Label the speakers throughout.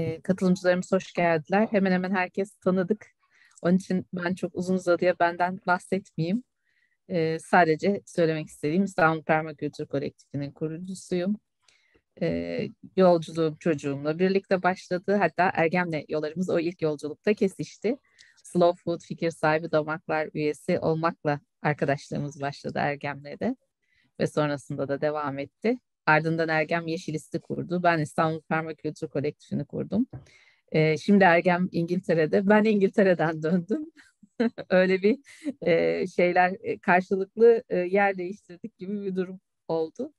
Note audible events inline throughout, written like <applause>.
Speaker 1: Ee, katılımcılarımız hoş geldiler. Hemen hemen herkes tanıdık. Onun için ben çok uzun uzadıya benden bahsetmeyeyim. E, sadece söylemek istediğim İstanbul Permakültür Kolektifinin kurucusuyum. E, yolculuğum çocuğumla birlikte başladı. Hatta Ergem'le yollarımız o ilk yolculukta kesişti. Slow Food fikir sahibi damaklar üyesi olmakla arkadaşlığımız başladı Ergem'le de ve sonrasında da devam etti. Ardından Ergem Yeşilist'i kurdu. Ben İstanbul Permakültür Kolektifini kurdum. E, şimdi Ergem İngiltere'de. Ben İngiltere'den döndüm. <laughs> Öyle bir e, şeyler e, karşılıklı e, yer değiştirdik gibi bir durum oldu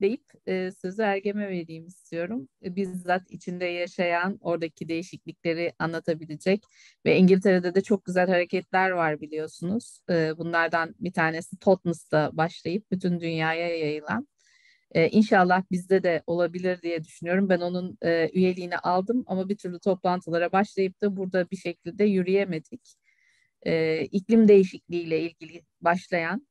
Speaker 1: deyip e, sözü Ergem'e vereyim istiyorum. E, bizzat içinde yaşayan, oradaki değişiklikleri anlatabilecek ve İngiltere'de de çok güzel hareketler var biliyorsunuz. E, bunlardan bir tanesi Totnes'ta başlayıp bütün dünyaya yayılan ee, inşallah bizde de olabilir diye düşünüyorum. Ben onun e, üyeliğini aldım ama bir türlü toplantılara başlayıp da burada bir şekilde yürüyemedik. Ee, iklim değişikliğiyle ilgili başlayan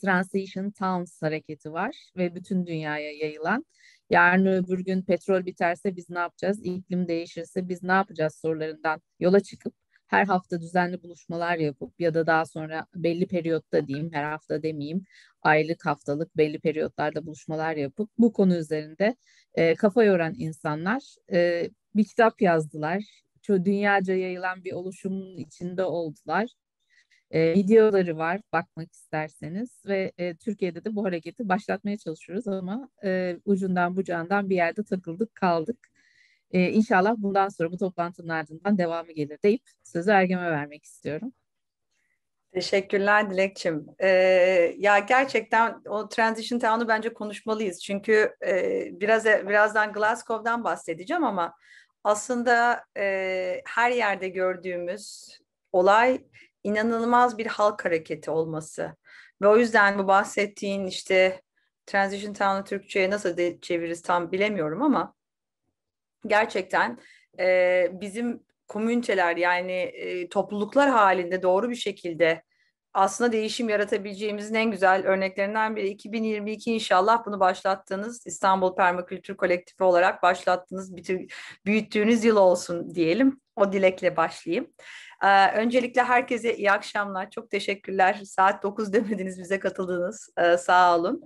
Speaker 1: Transition Towns hareketi var ve bütün dünyaya yayılan. Yarın öbür gün petrol biterse biz ne yapacağız? İklim değişirse biz ne yapacağız sorularından yola çıkıp her hafta düzenli buluşmalar yapıp ya da daha sonra belli periyotta diyeyim her hafta demeyeyim aylık haftalık belli periyotlarda buluşmalar yapıp bu konu üzerinde e, kafa yoran insanlar e, bir kitap yazdılar. Çok dünyaca yayılan bir oluşumun içinde oldular. E, videoları var bakmak isterseniz ve e, Türkiye'de de bu hareketi başlatmaya çalışıyoruz ama e, ucundan bucağından bir yerde takıldık kaldık. E, inşallah bundan sonra bu toplantının ardından devamı gelir deyip sözü Ergem'e vermek
Speaker 2: istiyorum. Teşekkürler Dilekçim. Ee, ya gerçekten o Transition Town'u bence konuşmalıyız. Çünkü e, biraz birazdan Glasgow'dan bahsedeceğim ama aslında e, her yerde gördüğümüz olay inanılmaz bir halk hareketi olması. Ve o yüzden bu bahsettiğin işte Transition Town'u Türkçe'ye nasıl de çeviririz tam bilemiyorum ama gerçekten e, bizim komüniteler yani e, topluluklar halinde doğru bir şekilde aslında değişim yaratabileceğimizin en güzel örneklerinden biri 2022 inşallah bunu başlattığınız İstanbul Permakültür Kolektifi olarak başlattığınız bitir, büyüttüğünüz yıl olsun diyelim. O dilekle başlayayım. Ee, öncelikle herkese iyi akşamlar. Çok teşekkürler. Saat 9 demediniz bize katıldınız. Ee, sağ olun.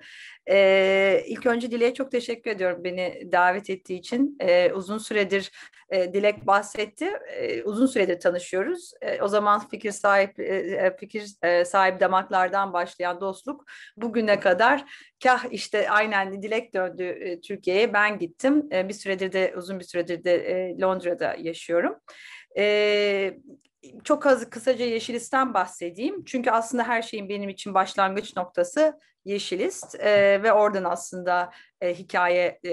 Speaker 2: Ee, ilk önce Dilek'e çok teşekkür ediyorum beni davet ettiği için. uzun süredir e, Dilek bahsetti. uzun süredir tanışıyoruz. o zaman fikir sahip e, e, fikir sahip damaklardan başlayan dostluk bugüne kadar kah işte aynen Dilek döndü Türkiye'ye ben gittim. bir süredir de uzun bir süredir de Londra'da yaşıyorum. E, çok az kısaca Yeşilist'ten bahsedeyim. Çünkü aslında her şeyin benim için başlangıç noktası Yeşilist e, ve oradan aslında e, hikaye e,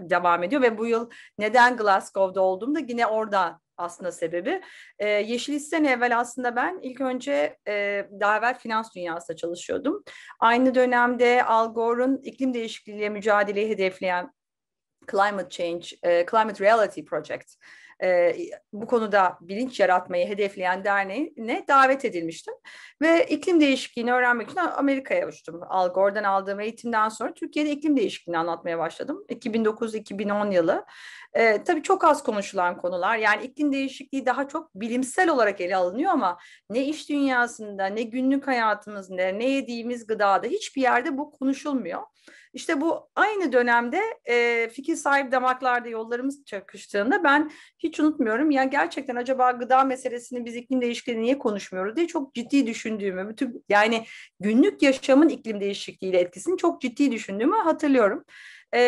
Speaker 2: devam ediyor ve bu yıl neden Glasgow'da olduğum da yine orada aslında sebebi. E, Yeşilist'ten evvel aslında ben ilk önce e, daha evvel finans dünyasında çalışıyordum. Aynı dönemde Al Gore'un iklim değişikliğiyle mücadeleyi hedefleyen Climate Change, e, Climate Reality Project e, bu konuda bilinç yaratmayı hedefleyen derneğine davet edilmiştim. Ve iklim değişikliğini öğrenmek için Amerika'ya uçtum. Al Gore'dan aldığım eğitimden sonra Türkiye'de iklim değişikliğini anlatmaya başladım. 2009-2010 yılı. E, tabii çok az konuşulan konular. Yani iklim değişikliği daha çok bilimsel olarak ele alınıyor ama ne iş dünyasında, ne günlük hayatımızda, ne yediğimiz gıdada hiçbir yerde bu konuşulmuyor. İşte bu aynı dönemde e, fikir sahibi damaklarda yollarımız çakıştığında ben hiç unutmuyorum. Yani gerçekten acaba gıda meselesini biz iklim değişikliğini niye konuşmuyoruz diye çok ciddi düşündüğümü, bütün yani günlük yaşamın iklim değişikliğiyle etkisini çok ciddi düşündüğümü hatırlıyorum. E,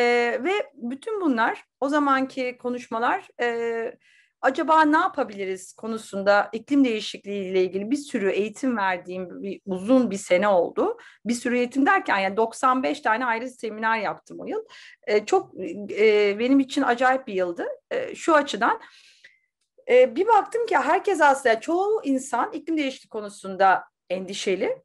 Speaker 2: ve bütün bunlar o zamanki konuşmalar... E, acaba ne yapabiliriz konusunda iklim değişikliği ile ilgili bir sürü eğitim verdiğim bir, uzun bir sene oldu. Bir sürü eğitim derken yani 95 tane ayrı seminer yaptım o yıl. E, çok e, benim için acayip bir yıldı. E, şu açıdan e, bir baktım ki herkes aslında çoğu insan iklim değişikliği konusunda endişeli.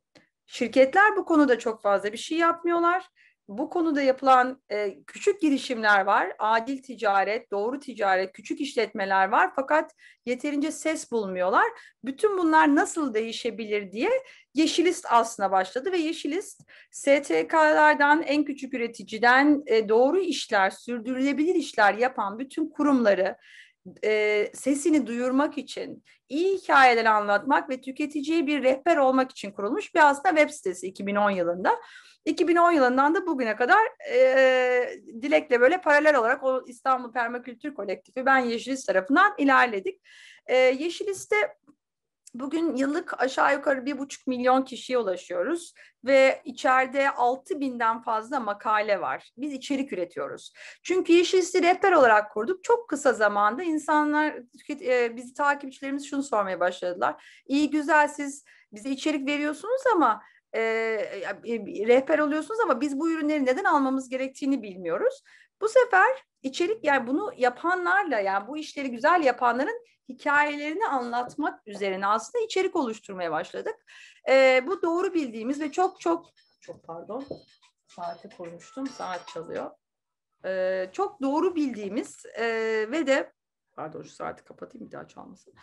Speaker 2: Şirketler bu konuda çok fazla bir şey yapmıyorlar bu konuda yapılan e, küçük girişimler var. Adil ticaret, doğru ticaret, küçük işletmeler var fakat yeterince ses bulmuyorlar. Bütün bunlar nasıl değişebilir diye Yeşilist aslında başladı ve Yeşilist STK'lardan en küçük üreticiden e, doğru işler, sürdürülebilir işler yapan bütün kurumları, e, sesini duyurmak için, iyi hikayeleri anlatmak ve tüketiciye bir rehber olmak için kurulmuş bir aslında web sitesi 2010 yılında. 2010 yılından da bugüne kadar e, Dilek'le böyle paralel olarak o İstanbul Permakültür Kolektifi ben Yeşilist tarafından ilerledik. E, Yeşilis'te Bugün yıllık aşağı yukarı bir buçuk milyon kişiye ulaşıyoruz ve içeride altı binden fazla makale var. Biz içerik üretiyoruz. Çünkü yeşil Yeşilisi rehber olarak kurduk. Çok kısa zamanda insanlar, e, bizi takipçilerimiz şunu sormaya başladılar. İyi güzel siz bize içerik veriyorsunuz ama e, e, rehber oluyorsunuz ama biz bu ürünleri neden almamız gerektiğini bilmiyoruz. Bu sefer içerik yani bunu yapanlarla yani bu işleri güzel yapanların hikayelerini anlatmak üzerine aslında içerik oluşturmaya başladık. E, bu doğru bildiğimiz ve çok çok çok pardon saati koymuştum saat çalıyor. E, çok doğru bildiğimiz e, ve de pardon şu saati kapatayım bir daha çalmasın.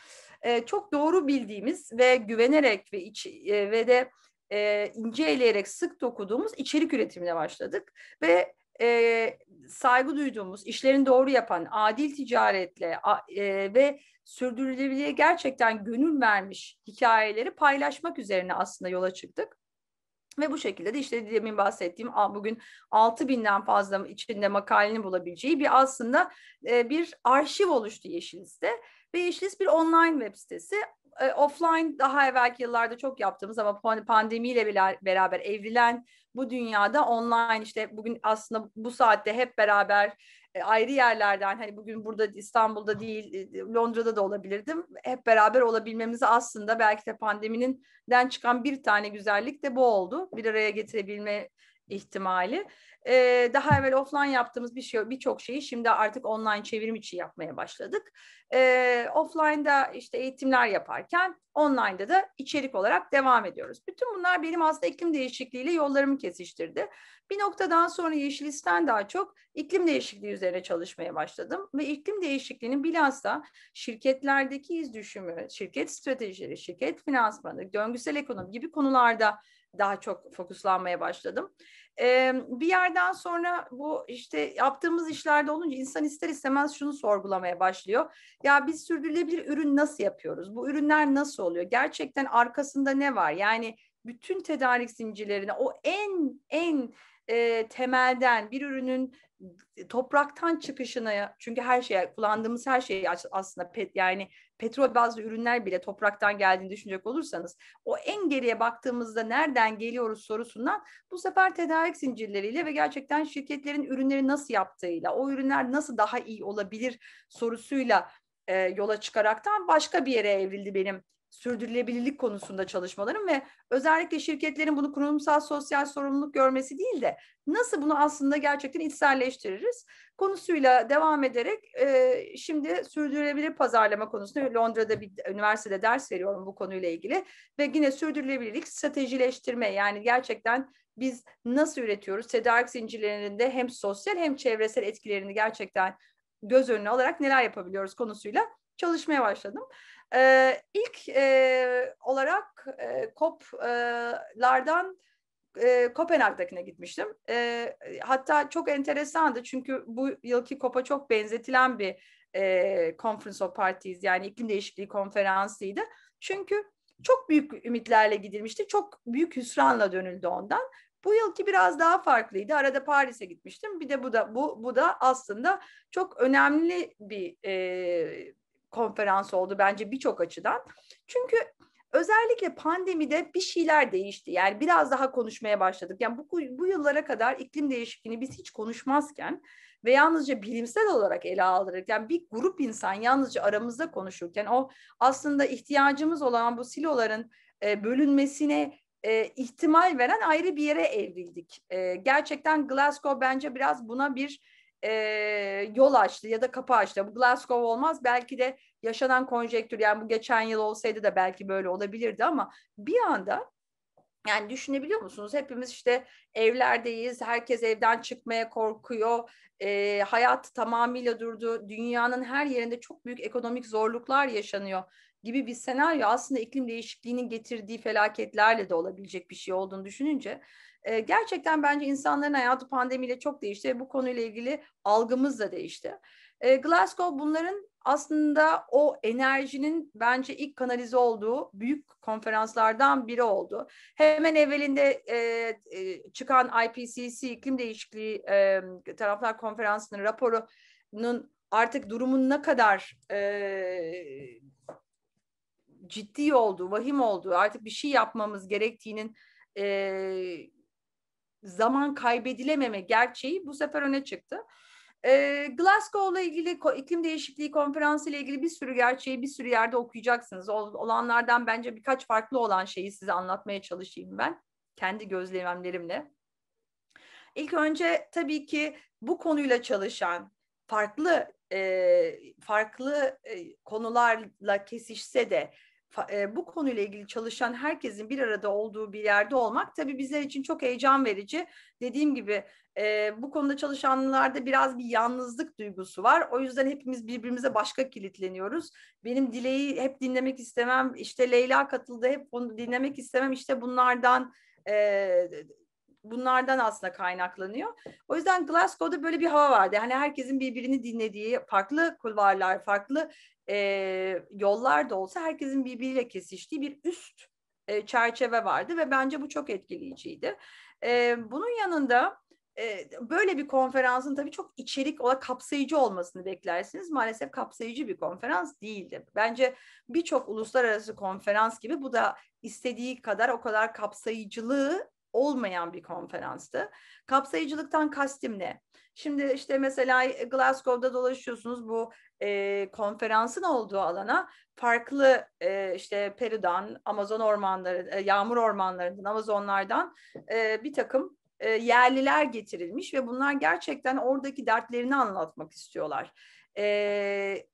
Speaker 2: E, çok doğru bildiğimiz ve güvenerek ve iç e, ve de e, ince eleyerek sık dokuduğumuz içerik üretimine başladık ve e, saygı duyduğumuz, işlerini doğru yapan, adil ticaretle a, e, ve sürdürülebilirliğe gerçekten gönül vermiş hikayeleri paylaşmak üzerine aslında yola çıktık. Ve bu şekilde de işte demin bahsettiğim bugün 6 binden fazla içinde makalenin bulabileceği bir aslında bir arşiv oluştu Yeşiliz'de. Ve Yeşiliz bir online web sitesi e, offline daha evvelki yıllarda çok yaptığımız ama pandemiyle bile beraber evrilen bu dünyada online işte bugün aslında bu saatte hep beraber e, ayrı yerlerden hani bugün burada İstanbul'da değil e, e, Londra'da da olabilirdim. Hep beraber olabilmemizi aslında belki de pandeminin den çıkan bir tane güzellik de bu oldu. Bir araya getirebilme ihtimali. Ee, daha evvel offline yaptığımız bir şey, birçok şeyi şimdi artık online çevrim için yapmaya başladık. Ee, offline'da işte eğitimler yaparken online'da da içerik olarak devam ediyoruz. Bütün bunlar benim aslında iklim değişikliğiyle yollarımı kesiştirdi. Bir noktadan sonra Yeşilisten daha çok iklim değişikliği üzerine çalışmaya başladım ve iklim değişikliğinin bilhassa şirketlerdeki iz düşümü, şirket stratejileri, şirket finansmanı, döngüsel ekonomi gibi konularda daha çok fokuslanmaya başladım e, bir yerden sonra bu işte yaptığımız işlerde olunca insan ister istemez şunu sorgulamaya başlıyor. Ya biz sürdürülebilir ürün nasıl yapıyoruz? Bu ürünler nasıl oluyor? Gerçekten arkasında ne var? Yani bütün tedarik zincirlerine o en en e, temelden bir ürünün topraktan çıkışına çünkü her şey kullandığımız her şey aslında pet yani petrol bazlı ürünler bile topraktan geldiğini düşünecek olursanız o en geriye baktığımızda nereden geliyoruz sorusundan bu sefer tedarik zincirleriyle ve gerçekten şirketlerin ürünleri nasıl yaptığıyla o ürünler nasıl daha iyi olabilir sorusuyla e, yola çıkaraktan başka bir yere evrildi benim sürdürülebilirlik konusunda çalışmaların ve özellikle şirketlerin bunu kurumsal sosyal sorumluluk görmesi değil de nasıl bunu aslında gerçekten içselleştiririz konusuyla devam ederek e, şimdi sürdürülebilir pazarlama konusunda Londra'da bir üniversitede ders veriyorum bu konuyla ilgili ve yine sürdürülebilirlik stratejileştirme yani gerçekten biz nasıl üretiyoruz tedarik zincirlerinde hem sosyal hem çevresel etkilerini gerçekten göz önüne alarak neler yapabiliyoruz konusuyla çalışmaya başladım. E, ilk e, olarak e, COP'lardan e, Kopenhag'dakine gitmiştim. E, hatta çok enteresandı çünkü bu yılki COP'a çok benzetilen bir e, Conference of Parties yani iklim değişikliği konferansıydı. Çünkü çok büyük ümitlerle gidilmişti. Çok büyük hüsranla dönüldü ondan. Bu yılki biraz daha farklıydı. Arada Paris'e gitmiştim. Bir de bu da bu bu da aslında çok önemli bir e, konferans oldu bence birçok açıdan. Çünkü özellikle pandemide bir şeyler değişti. Yani biraz daha konuşmaya başladık. Yani bu, bu yıllara kadar iklim değişikliğini biz hiç konuşmazken ve yalnızca bilimsel olarak ele aldırırken yani bir grup insan yalnızca aramızda konuşurken o aslında ihtiyacımız olan bu siloların e, bölünmesine e, ihtimal veren ayrı bir yere evrildik. E, gerçekten Glasgow bence biraz buna bir e, yol açtı ya da kapı açtı. Bu Glasgow olmaz belki de yaşanan konjektür yani bu geçen yıl olsaydı da belki böyle olabilirdi ama bir anda yani düşünebiliyor musunuz? Hepimiz işte evlerdeyiz, herkes evden çıkmaya korkuyor, e, hayat tamamıyla durdu, dünyanın her yerinde çok büyük ekonomik zorluklar yaşanıyor gibi bir senaryo aslında iklim değişikliğinin getirdiği felaketlerle de olabilecek bir şey olduğunu düşününce e, gerçekten bence insanların hayatı pandemiyle çok değişti ve bu konuyla ilgili algımız da değişti. E, Glasgow bunların aslında o enerjinin bence ilk kanalize olduğu büyük konferanslardan biri oldu. Hemen evvelinde e, e, çıkan IPCC iklim değişikliği e, taraflar konferansının raporunun artık durumun ne kadar e, ciddi olduğu, vahim olduğu, artık bir şey yapmamız gerektiğinin e, zaman kaybedilememe gerçeği bu sefer öne çıktı. E, Glasgow'la ilgili iklim değişikliği konferansı ile ilgili bir sürü gerçeği bir sürü yerde okuyacaksınız. Ol, olanlardan bence birkaç farklı olan şeyi size anlatmaya çalışayım ben kendi gözlemlerimle. İlk önce tabii ki bu konuyla çalışan farklı e, farklı e, konularla kesişse de bu konuyla ilgili çalışan herkesin bir arada olduğu bir yerde olmak tabii bizler için çok heyecan verici. Dediğim gibi bu konuda çalışanlarda biraz bir yalnızlık duygusu var. O yüzden hepimiz birbirimize başka kilitleniyoruz. Benim dileği hep dinlemek istemem, İşte Leyla katıldı hep onu dinlemek istemem. İşte bunlardan bunlardan aslında kaynaklanıyor. O yüzden Glasgow'da böyle bir hava vardı. Yani herkesin birbirini dinlediği farklı kulvarlar, farklı e, yollar da olsa herkesin birbiriyle kesiştiği bir üst e, çerçeve vardı ve bence bu çok etkileyiciydi. E, bunun yanında e, böyle bir konferansın tabii çok içerik olarak kapsayıcı olmasını beklersiniz. Maalesef kapsayıcı bir konferans değildi. Bence birçok uluslararası konferans gibi bu da istediği kadar o kadar kapsayıcılığı olmayan bir konferanstı. Kapsayıcılıktan kastim ne? Şimdi işte mesela e, Glasgow'da dolaşıyorsunuz bu e, konferansın olduğu alana farklı e, işte Peru'dan, Amazon ormanları, e, yağmur ormanlarından, Amazonlardan e, bir takım e, yerliler getirilmiş ve bunlar gerçekten oradaki dertlerini anlatmak istiyorlar. E,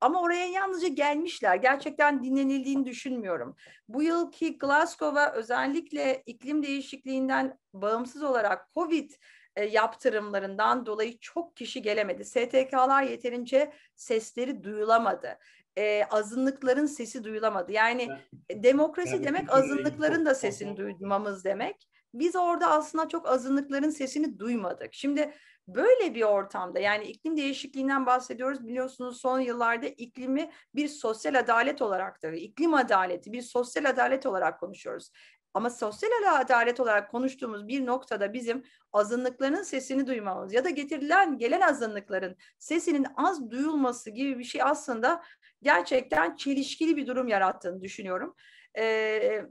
Speaker 2: ama oraya yalnızca gelmişler. Gerçekten dinlenildiğini düşünmüyorum. Bu yılki Glasgow'a özellikle iklim değişikliğinden bağımsız olarak COVID e, yaptırımlarından dolayı çok kişi gelemedi. STK'lar yeterince sesleri duyulamadı. E, azınlıkların sesi duyulamadı. Yani e, demokrasi yani, demek azınlıkların da sesini duymamız demek. Biz orada aslında çok azınlıkların sesini duymadık. Şimdi Böyle bir ortamda yani iklim değişikliğinden bahsediyoruz. Biliyorsunuz son yıllarda iklimi bir sosyal adalet olarak da iklim adaleti bir sosyal adalet olarak konuşuyoruz. Ama sosyal adalet olarak konuştuğumuz bir noktada bizim azınlıkların sesini duymamız ya da getirilen gelen azınlıkların sesinin az duyulması gibi bir şey aslında gerçekten çelişkili bir durum yarattığını düşünüyorum. Ee,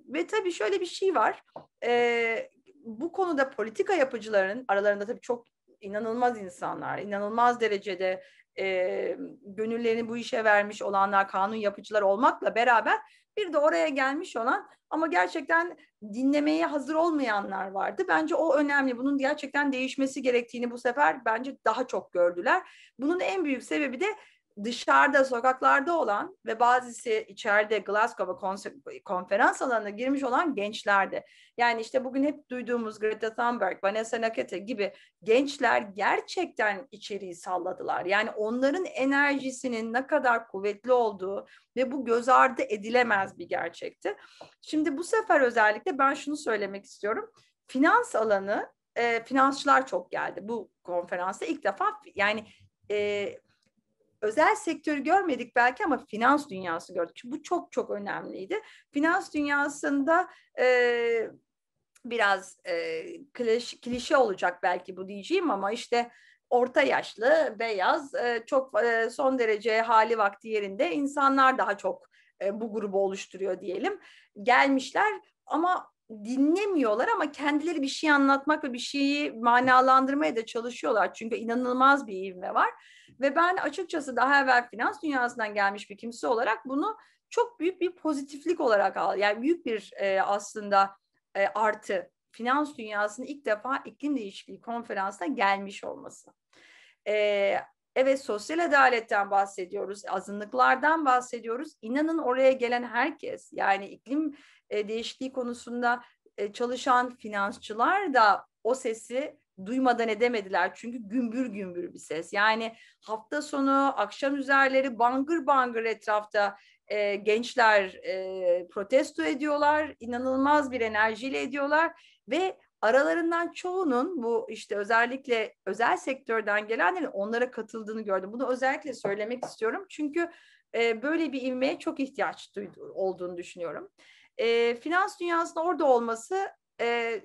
Speaker 2: ve tabii şöyle bir şey var. Ee, bu konuda politika yapıcıların aralarında tabii çok inanılmaz insanlar, inanılmaz derecede e, gönüllerini bu işe vermiş olanlar, kanun yapıcılar olmakla beraber bir de oraya gelmiş olan ama gerçekten dinlemeye hazır olmayanlar vardı. Bence o önemli. Bunun gerçekten değişmesi gerektiğini bu sefer bence daha çok gördüler. Bunun en büyük sebebi de dışarıda sokaklarda olan ve bazısı içeride Glasgow'a konferans alanına girmiş olan gençlerde. Yani işte bugün hep duyduğumuz Greta Thunberg, Vanessa Nakate gibi gençler gerçekten içeriği salladılar. Yani onların enerjisinin ne kadar kuvvetli olduğu ve bu göz ardı edilemez bir gerçekti. Şimdi bu sefer özellikle ben şunu söylemek istiyorum. Finans alanı, e, finansçılar çok geldi bu konferansta. ilk defa yani e, özel sektörü görmedik belki ama finans dünyası gördük. çünkü Bu çok çok önemliydi. Finans dünyasında e, biraz e, kliş, klişe olacak belki bu diyeceğim ama işte orta yaşlı, beyaz, e, çok e, son derece hali vakti yerinde insanlar daha çok e, bu grubu oluşturuyor diyelim. Gelmişler ama dinlemiyorlar ama kendileri bir şey anlatmak ve bir şeyi manalandırmaya da çalışıyorlar. Çünkü inanılmaz bir ivme var ve ben açıkçası daha evvel finans dünyasından gelmiş bir kimse olarak bunu çok büyük bir pozitiflik olarak al. Yani büyük bir e, aslında e, artı finans dünyasının ilk defa iklim değişikliği konferansına gelmiş olması. E, evet sosyal adaletten bahsediyoruz, azınlıklardan bahsediyoruz. İnanın oraya gelen herkes yani iklim e, değişikliği konusunda e, çalışan finansçılar da o sesi duymadan edemediler çünkü gümbür gümbür bir ses. Yani hafta sonu akşam üzerleri bangır bangır etrafta e, gençler e, protesto ediyorlar, inanılmaz bir enerjiyle ediyorlar ve aralarından çoğunun bu işte özellikle özel sektörden gelenlerin onlara katıldığını gördüm. Bunu özellikle söylemek istiyorum çünkü e, böyle bir ilmeğe çok ihtiyaç duydu, olduğunu düşünüyorum. E, finans dünyasında orada olması e,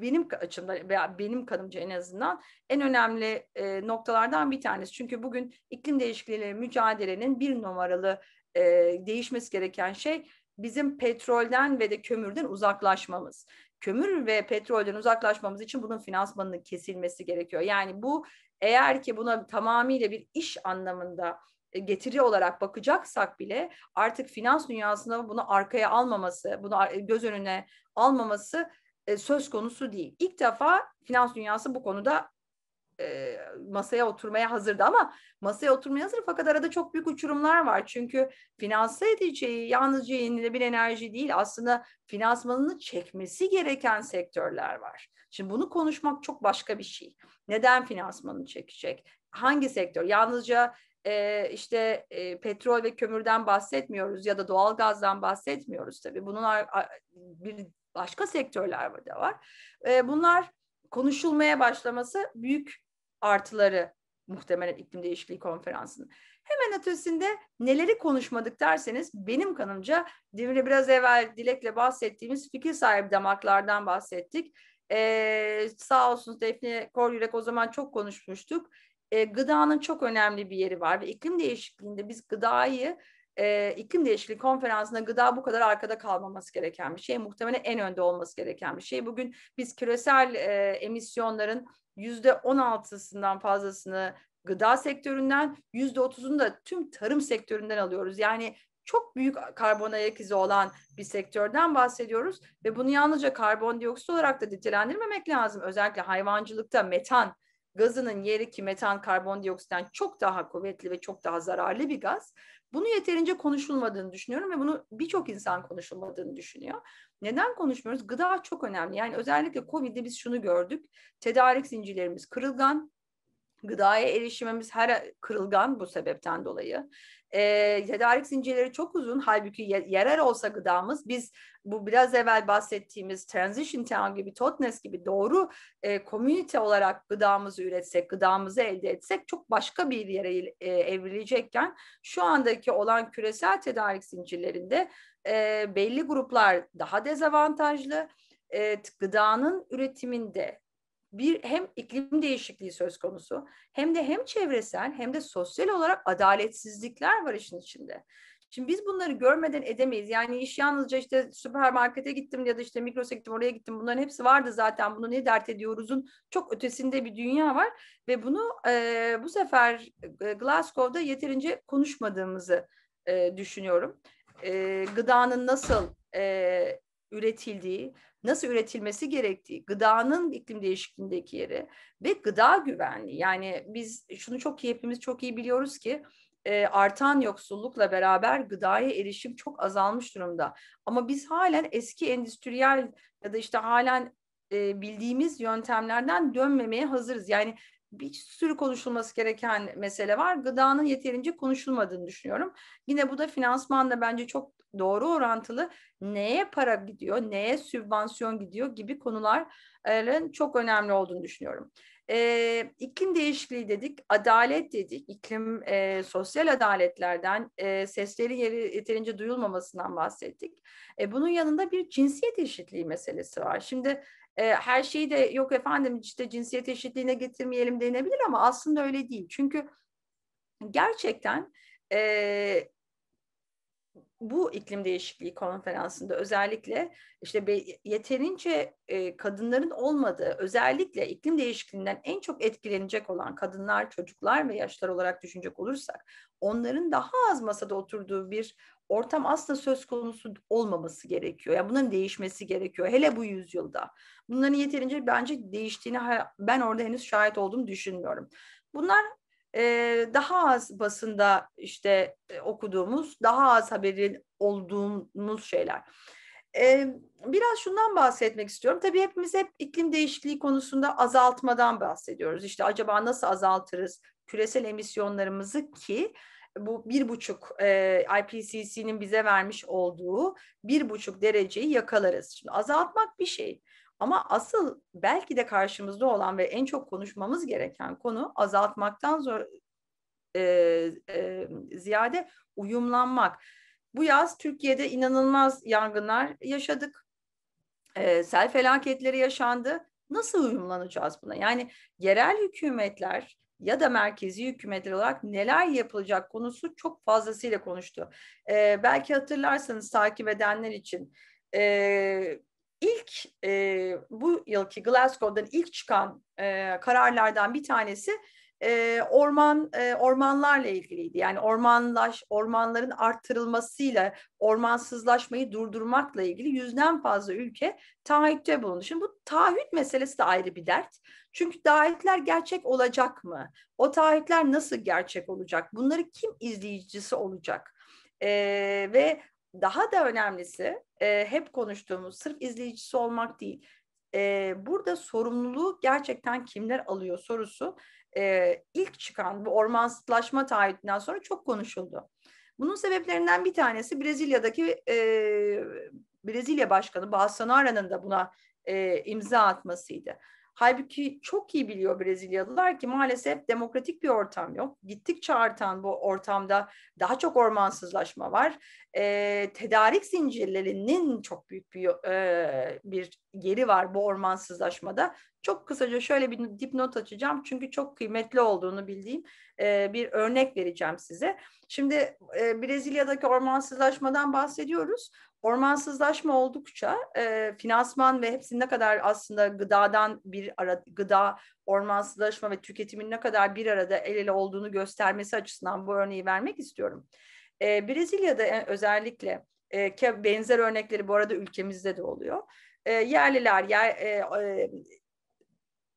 Speaker 2: benim açımdan veya benim kanımca en azından en önemli e, noktalardan bir tanesi. Çünkü bugün iklim değişikliğiyle mücadelenin bir numaralı e, değişmesi gereken şey bizim petrolden ve de kömürden uzaklaşmamız. Kömür ve petrolden uzaklaşmamız için bunun finansmanının kesilmesi gerekiyor. Yani bu eğer ki buna tamamıyla bir iş anlamında e, getiri olarak bakacaksak bile artık finans dünyasında bunu arkaya almaması, bunu e, göz önüne almaması e, söz konusu değil. İlk defa finans dünyası bu konuda e, masaya oturmaya hazırdı ama masaya oturmaya hazır fakat arada çok büyük uçurumlar var. Çünkü finanse edeceği yalnızca yenilenebilir enerji değil aslında finansmanını çekmesi gereken sektörler var. Şimdi bunu konuşmak çok başka bir şey. Neden finansmanını çekecek? Hangi sektör? Yalnızca e, işte e, petrol ve kömürden bahsetmiyoruz ya da doğal gazdan bahsetmiyoruz tabii. Bunun bir başka sektörler de var. E, bunlar konuşulmaya başlaması büyük artıları muhtemelen iklim değişikliği konferansının. Hemen ötesinde neleri konuşmadık derseniz benim kanımca devre biraz evvel Dilek'le bahsettiğimiz fikir sahibi damaklardan bahsettik. Ee, sağ olsun Defne Koryürek o zaman çok konuşmuştuk. Ee, gıdanın çok önemli bir yeri var ve iklim değişikliğinde biz gıdayı e, iklim değişikliği konferansında gıda bu kadar arkada kalmaması gereken bir şey. Muhtemelen en önde olması gereken bir şey. Bugün biz küresel e, emisyonların yüzde on altısından fazlasını gıda sektöründen, yüzde 30'unu da tüm tarım sektöründen alıyoruz. Yani çok büyük karbon ayak izi olan bir sektörden bahsediyoruz ve bunu yalnızca karbondioksit olarak da nitelendirmemek lazım. Özellikle hayvancılıkta metan gazının yeri ki metan karbondioksitten çok daha kuvvetli ve çok daha zararlı bir gaz. Bunu yeterince konuşulmadığını düşünüyorum ve bunu birçok insan konuşulmadığını düşünüyor. Neden konuşmuyoruz? Gıda çok önemli. Yani özellikle Covid'de biz şunu gördük. Tedarik zincirlerimiz kırılgan, Gıdaya erişimimiz her kırılgan bu sebepten dolayı. E, tedarik zincirleri çok uzun. Halbuki yerel olsa gıdamız biz bu biraz evvel bahsettiğimiz Transition Town gibi, Totnes gibi doğru e, komünite olarak gıdamızı üretsek, gıdamızı elde etsek çok başka bir yere e, evrilecekken şu andaki olan küresel tedarik zincirlerinde e, belli gruplar daha dezavantajlı, e, gıdanın üretiminde bir hem iklim değişikliği söz konusu hem de hem çevresel hem de sosyal olarak adaletsizlikler var işin içinde. Şimdi biz bunları görmeden edemeyiz. Yani iş yalnızca işte süpermarkete gittim ya da işte Migros'a gittim oraya gittim. Bunların hepsi vardı zaten. Bunu ne dert ediyoruzun çok ötesinde bir dünya var. Ve bunu e, bu sefer Glasgow'da yeterince konuşmadığımızı e, düşünüyorum. E, gıdanın nasıl e, üretildiği, nasıl üretilmesi gerektiği, gıdanın iklim değişikliğindeki yeri ve gıda güvenliği. Yani biz şunu çok iyi hepimiz çok iyi biliyoruz ki e, artan yoksullukla beraber gıdaya erişim çok azalmış durumda. Ama biz halen eski endüstriyel ya da işte halen e, bildiğimiz yöntemlerden dönmemeye hazırız. Yani bir sürü konuşulması gereken mesele var. Gıdanın yeterince konuşulmadığını düşünüyorum. Yine bu da finansmanla bence çok doğru orantılı neye para gidiyor, neye sübvansiyon gidiyor gibi konuların çok önemli olduğunu düşünüyorum. E, iklim değişikliği dedik, adalet dedik, iklim e, sosyal adaletlerden, e, sesleri yeri, yeterince duyulmamasından bahsettik. E, bunun yanında bir cinsiyet eşitliği meselesi var. Şimdi e, her şeyi de yok efendim işte cinsiyet eşitliğine getirmeyelim denebilir ama aslında öyle değil. Çünkü gerçekten e, bu iklim değişikliği konferansında özellikle işte yeterince e, kadınların olmadığı özellikle iklim değişikliğinden en çok etkilenecek olan kadınlar, çocuklar ve yaşlar olarak düşünecek olursak onların daha az masada oturduğu bir ortam asla söz konusu olmaması gerekiyor. Yani bunların değişmesi gerekiyor. Hele bu yüzyılda. Bunların yeterince bence değiştiğini ben orada henüz şahit olduğumu düşünmüyorum. Bunlar e, daha az basında işte e, okuduğumuz, daha az haberin olduğumuz şeyler. E, biraz şundan bahsetmek istiyorum. Tabii hepimiz hep iklim değişikliği konusunda azaltmadan bahsediyoruz. İşte acaba nasıl azaltırız küresel emisyonlarımızı ki bu bir buçuk e, IPCC'nin bize vermiş olduğu bir buçuk dereceyi yakalarız. Şimdi azaltmak bir şey ama asıl belki de karşımızda olan ve en çok konuşmamız gereken konu azaltmaktan zor e, e, ziyade uyumlanmak. Bu yaz Türkiye'de inanılmaz yangınlar yaşadık. E, sel felaketleri yaşandı. Nasıl uyumlanacağız buna? Yani yerel hükümetler ya da merkezi hükümetler olarak neler yapılacak konusu çok fazlasıyla konuştu. E, belki hatırlarsanız takip edenler için e, ilk e, bu yılki Glasgow'dan ilk çıkan e, kararlardan bir tanesi e, orman e, ormanlarla ilgiliydi. Yani ormanlaş ormanların arttırılmasıyla ormansızlaşmayı durdurmakla ilgili yüzden fazla ülke taahhütte bulundu. Şimdi bu taahhüt meselesi de ayrı bir dert. Çünkü taahhütler gerçek olacak mı? O taahhütler nasıl gerçek olacak? Bunları kim izleyicisi olacak? E, ve daha da önemlisi e, hep konuştuğumuz sırf izleyicisi olmak değil. E, burada sorumluluğu gerçekten kimler alıyor sorusu e, ilk çıkan bu ormansızlaşma taahhütünden sonra çok konuşuldu. Bunun sebeplerinden bir tanesi Brezilya'daki e, Brezilya Başkanı Bolsonaro'nun da buna e, imza atmasıydı. Halbuki çok iyi biliyor Brezilyalılar ki maalesef demokratik bir ortam yok. Gittikçe artan bu ortamda daha çok ormansızlaşma var. E, tedarik zincirlerinin çok büyük bir, e, bir yeri var bu ormansızlaşmada. Çok kısaca şöyle bir dipnot açacağım çünkü çok kıymetli olduğunu bildiğim e, bir örnek vereceğim size. Şimdi e, Brezilya'daki ormansızlaşmadan bahsediyoruz ormansızlaşma oldukça e, finansman ve hepsi ne kadar aslında gıdadan bir ara, gıda ormansızlaşma ve tüketimin ne kadar bir arada el ele olduğunu göstermesi açısından bu örneği vermek istiyorum. E, Brezilya'da e, özellikle e, benzer örnekleri bu arada ülkemizde de oluyor. E, yerliler yer, e, e,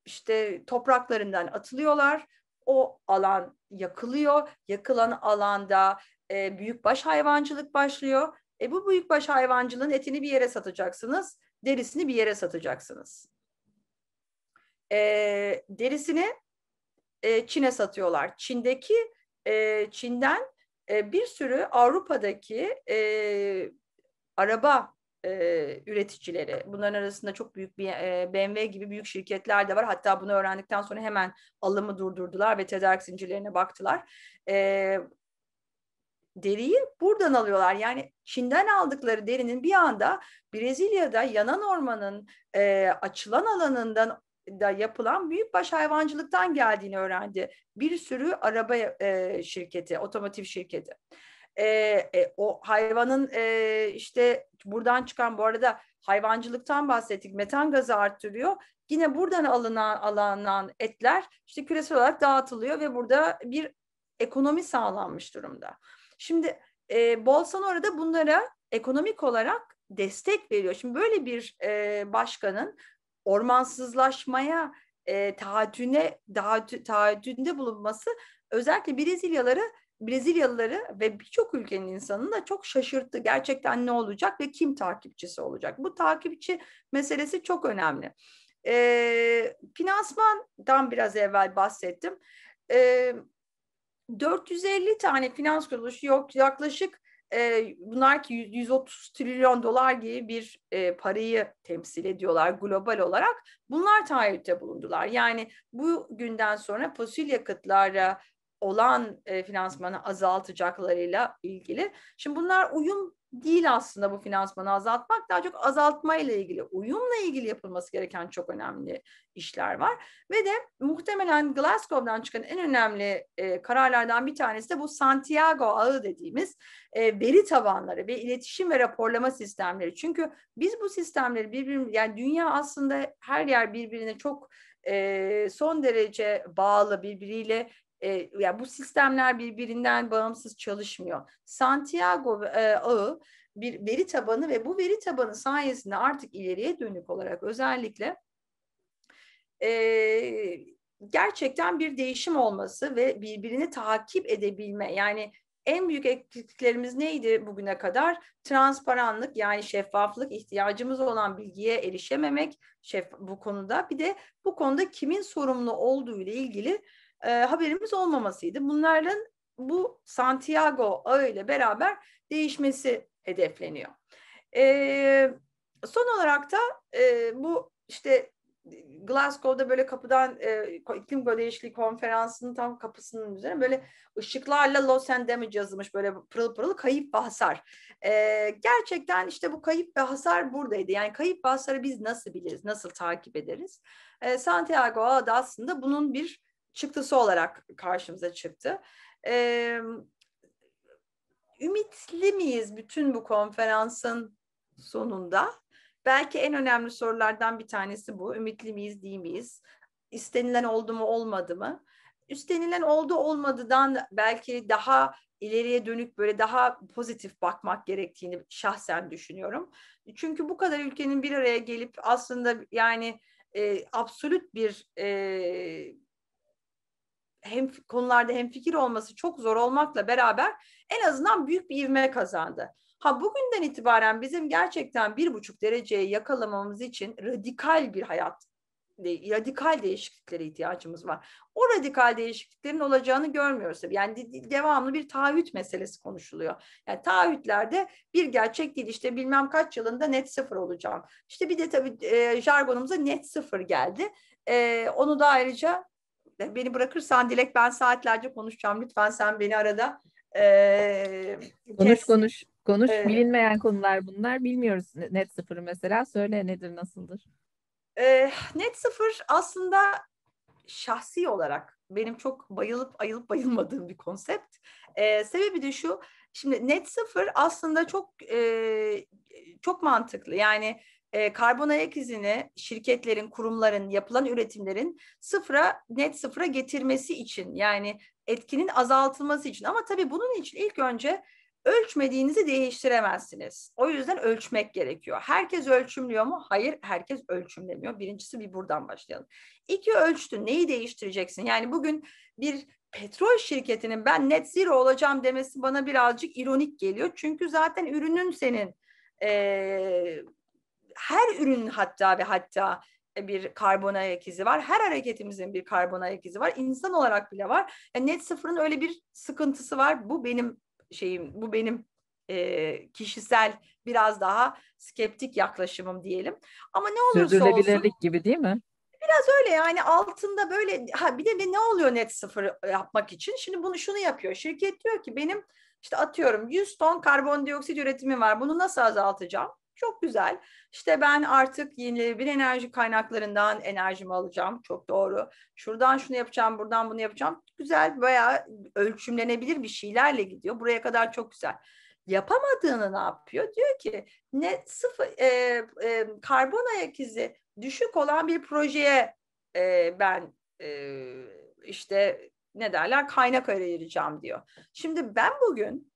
Speaker 2: işte topraklarından atılıyorlar. O alan yakılıyor. Yakılan alanda e, baş hayvancılık başlıyor e bu büyükbaş hayvancılığın etini bir yere satacaksınız, derisini bir yere satacaksınız. E, derisini e, Çin'e satıyorlar. Çin'deki, e, Çin'den e, bir sürü Avrupa'daki e, araba e, üreticileri. Bunların arasında çok büyük bir e, BMW gibi büyük şirketler de var. Hatta bunu öğrendikten sonra hemen alımı durdurdular ve tedarik zincirlerine baktılar. E, deriyi buradan alıyorlar. Yani Çin'den aldıkları derinin bir anda Brezilya'da yanan ormanın e, açılan alanından da yapılan büyük baş hayvancılıktan geldiğini öğrendi. Bir sürü araba e, şirketi, otomotiv şirketi. E, e, o hayvanın e, işte buradan çıkan bu arada hayvancılıktan bahsettik. Metan gazı arttırıyor. Yine buradan alınan alınan etler işte küresel olarak dağıtılıyor ve burada bir ekonomi sağlanmış durumda. Şimdi e, Bolsonaro da bunlara ekonomik olarak destek veriyor. Şimdi böyle bir e, başkanın ormansızlaşmaya, e, taahhüdüne, taahhüdünde bulunması özellikle Brezilyalara Brezilyalıları ve birçok ülkenin insanını da çok şaşırttı. Gerçekten ne olacak ve kim takipçisi olacak? Bu takipçi meselesi çok önemli. E, finansmandan biraz evvel bahsettim. E, 450 tane finans kuruluşu yok yaklaşık e, bunlar ki 130 trilyon dolar gibi bir e, parayı temsil ediyorlar global olarak. Bunlar taahhütte bulundular. Yani bu günden sonra fosil yakıtlara olan e, finansmanı azaltacaklarıyla ilgili. Şimdi bunlar uyum değil aslında bu finansmanı azaltmak. Daha çok azaltma ile ilgili, uyumla ilgili yapılması gereken çok önemli işler var. Ve de muhtemelen Glasgow'dan çıkan en önemli e, kararlardan bir tanesi de bu Santiago ağı dediğimiz e, veri tabanları ve iletişim ve raporlama sistemleri. Çünkü biz bu sistemleri birbirimiz, yani dünya aslında her yer birbirine çok e, son derece bağlı birbiriyle e, ya yani bu sistemler birbirinden bağımsız çalışmıyor. Santiago e, ağı bir veri tabanı ve bu veri tabanı sayesinde artık ileriye dönük olarak özellikle e, gerçekten bir değişim olması ve birbirini takip edebilme yani en büyük eksikliklerimiz neydi bugüne kadar? Transparanlık yani şeffaflık ihtiyacımız olan bilgiye erişememek şef, bu konuda. Bir de bu konuda kimin sorumlu olduğu ile ilgili e, haberimiz olmamasıydı. Bunların bu Santiago ağı ile beraber değişmesi hedefleniyor. E, son olarak da e, bu işte Glasgow'da böyle kapıdan e, iklim değişikliği konferansının tam kapısının üzerine böyle ışıklarla Los and damage yazılmış böyle pırıl pırıl kayıp ve hasar. E, gerçekten işte bu kayıp ve hasar buradaydı. Yani kayıp ve hasarı biz nasıl biliriz, nasıl takip ederiz? E, Santiago da aslında bunun bir çıktısı olarak karşımıza çıktı. E, ümitli miyiz bütün bu konferansın sonunda? Belki en önemli sorulardan bir tanesi bu. Ümitli miyiz, değil miyiz? İstenilen oldu mu, olmadı mı? Üstenilen oldu olmadıdan belki daha ileriye dönük böyle daha pozitif bakmak gerektiğini şahsen düşünüyorum. Çünkü bu kadar ülkenin bir araya gelip aslında yani e, absolut bir e, hem konularda hem fikir olması çok zor olmakla beraber en azından büyük bir ivme kazandı. Ha bugünden itibaren bizim gerçekten bir buçuk dereceyi yakalamamız için radikal bir hayat, radikal değişikliklere ihtiyacımız var. O radikal değişikliklerin olacağını görmüyoruz. Yani devamlı bir taahhüt meselesi konuşuluyor. Yani taahhütlerde bir gerçek değil. İşte bilmem kaç yılında net sıfır olacağım. İşte bir de tabii e, jargonumuza net sıfır geldi. E, onu da ayrıca Beni bırakırsan Dilek ben saatlerce konuşacağım. Lütfen sen beni arada e,
Speaker 1: konuş kes. konuş konuş. Ee, Bilinmeyen konular bunlar. Bilmiyoruz net sıfırı mesela. Söyle nedir nasıldır?
Speaker 2: E, net sıfır aslında şahsi olarak benim çok bayılıp ayılıp bayılmadığım bir konsept. E, sebebi de şu. Şimdi net sıfır aslında çok e, çok mantıklı. Yani e, karbon ayak izini şirketlerin, kurumların, yapılan üretimlerin sıfıra, net sıfıra getirmesi için yani etkinin azaltılması için. Ama tabii bunun için ilk önce ölçmediğinizi değiştiremezsiniz. O yüzden ölçmek gerekiyor. Herkes ölçümlüyor mu? Hayır, herkes ölçümlemiyor. Birincisi bir buradan başlayalım. İki ölçtün. Neyi değiştireceksin? Yani bugün bir petrol şirketinin ben net zero olacağım demesi bana birazcık ironik geliyor. Çünkü zaten ürünün senin e, her ürün hatta ve hatta e, bir karbon ayak izi var. Her hareketimizin bir karbon ayak izi var. İnsan olarak bile var. Yani e, net sıfırın öyle bir sıkıntısı var. Bu benim şeyim, bu benim e, kişisel biraz daha skeptik yaklaşımım diyelim. Ama ne olursa Sürdürülebilirlik olsun.
Speaker 1: gibi değil mi?
Speaker 2: Biraz öyle yani altında böyle ha bir de ne oluyor net sıfır e, yapmak için? Şimdi bunu şunu yapıyor. Şirket diyor ki benim işte atıyorum 100 ton karbondioksit üretimi var. Bunu nasıl azaltacağım? Çok güzel. İşte ben artık yenilenebilir enerji kaynaklarından enerjimi alacağım. Çok doğru. Şuradan şunu yapacağım, buradan bunu yapacağım. Güzel veya ölçümlenebilir bir şeylerle gidiyor. Buraya kadar çok güzel. Yapamadığını ne yapıyor? Diyor ki ne sıfır e, e, karbon ayak izi düşük olan bir projeye e, ben e, işte ne derler kaynak ayıracağım diyor. Şimdi ben bugün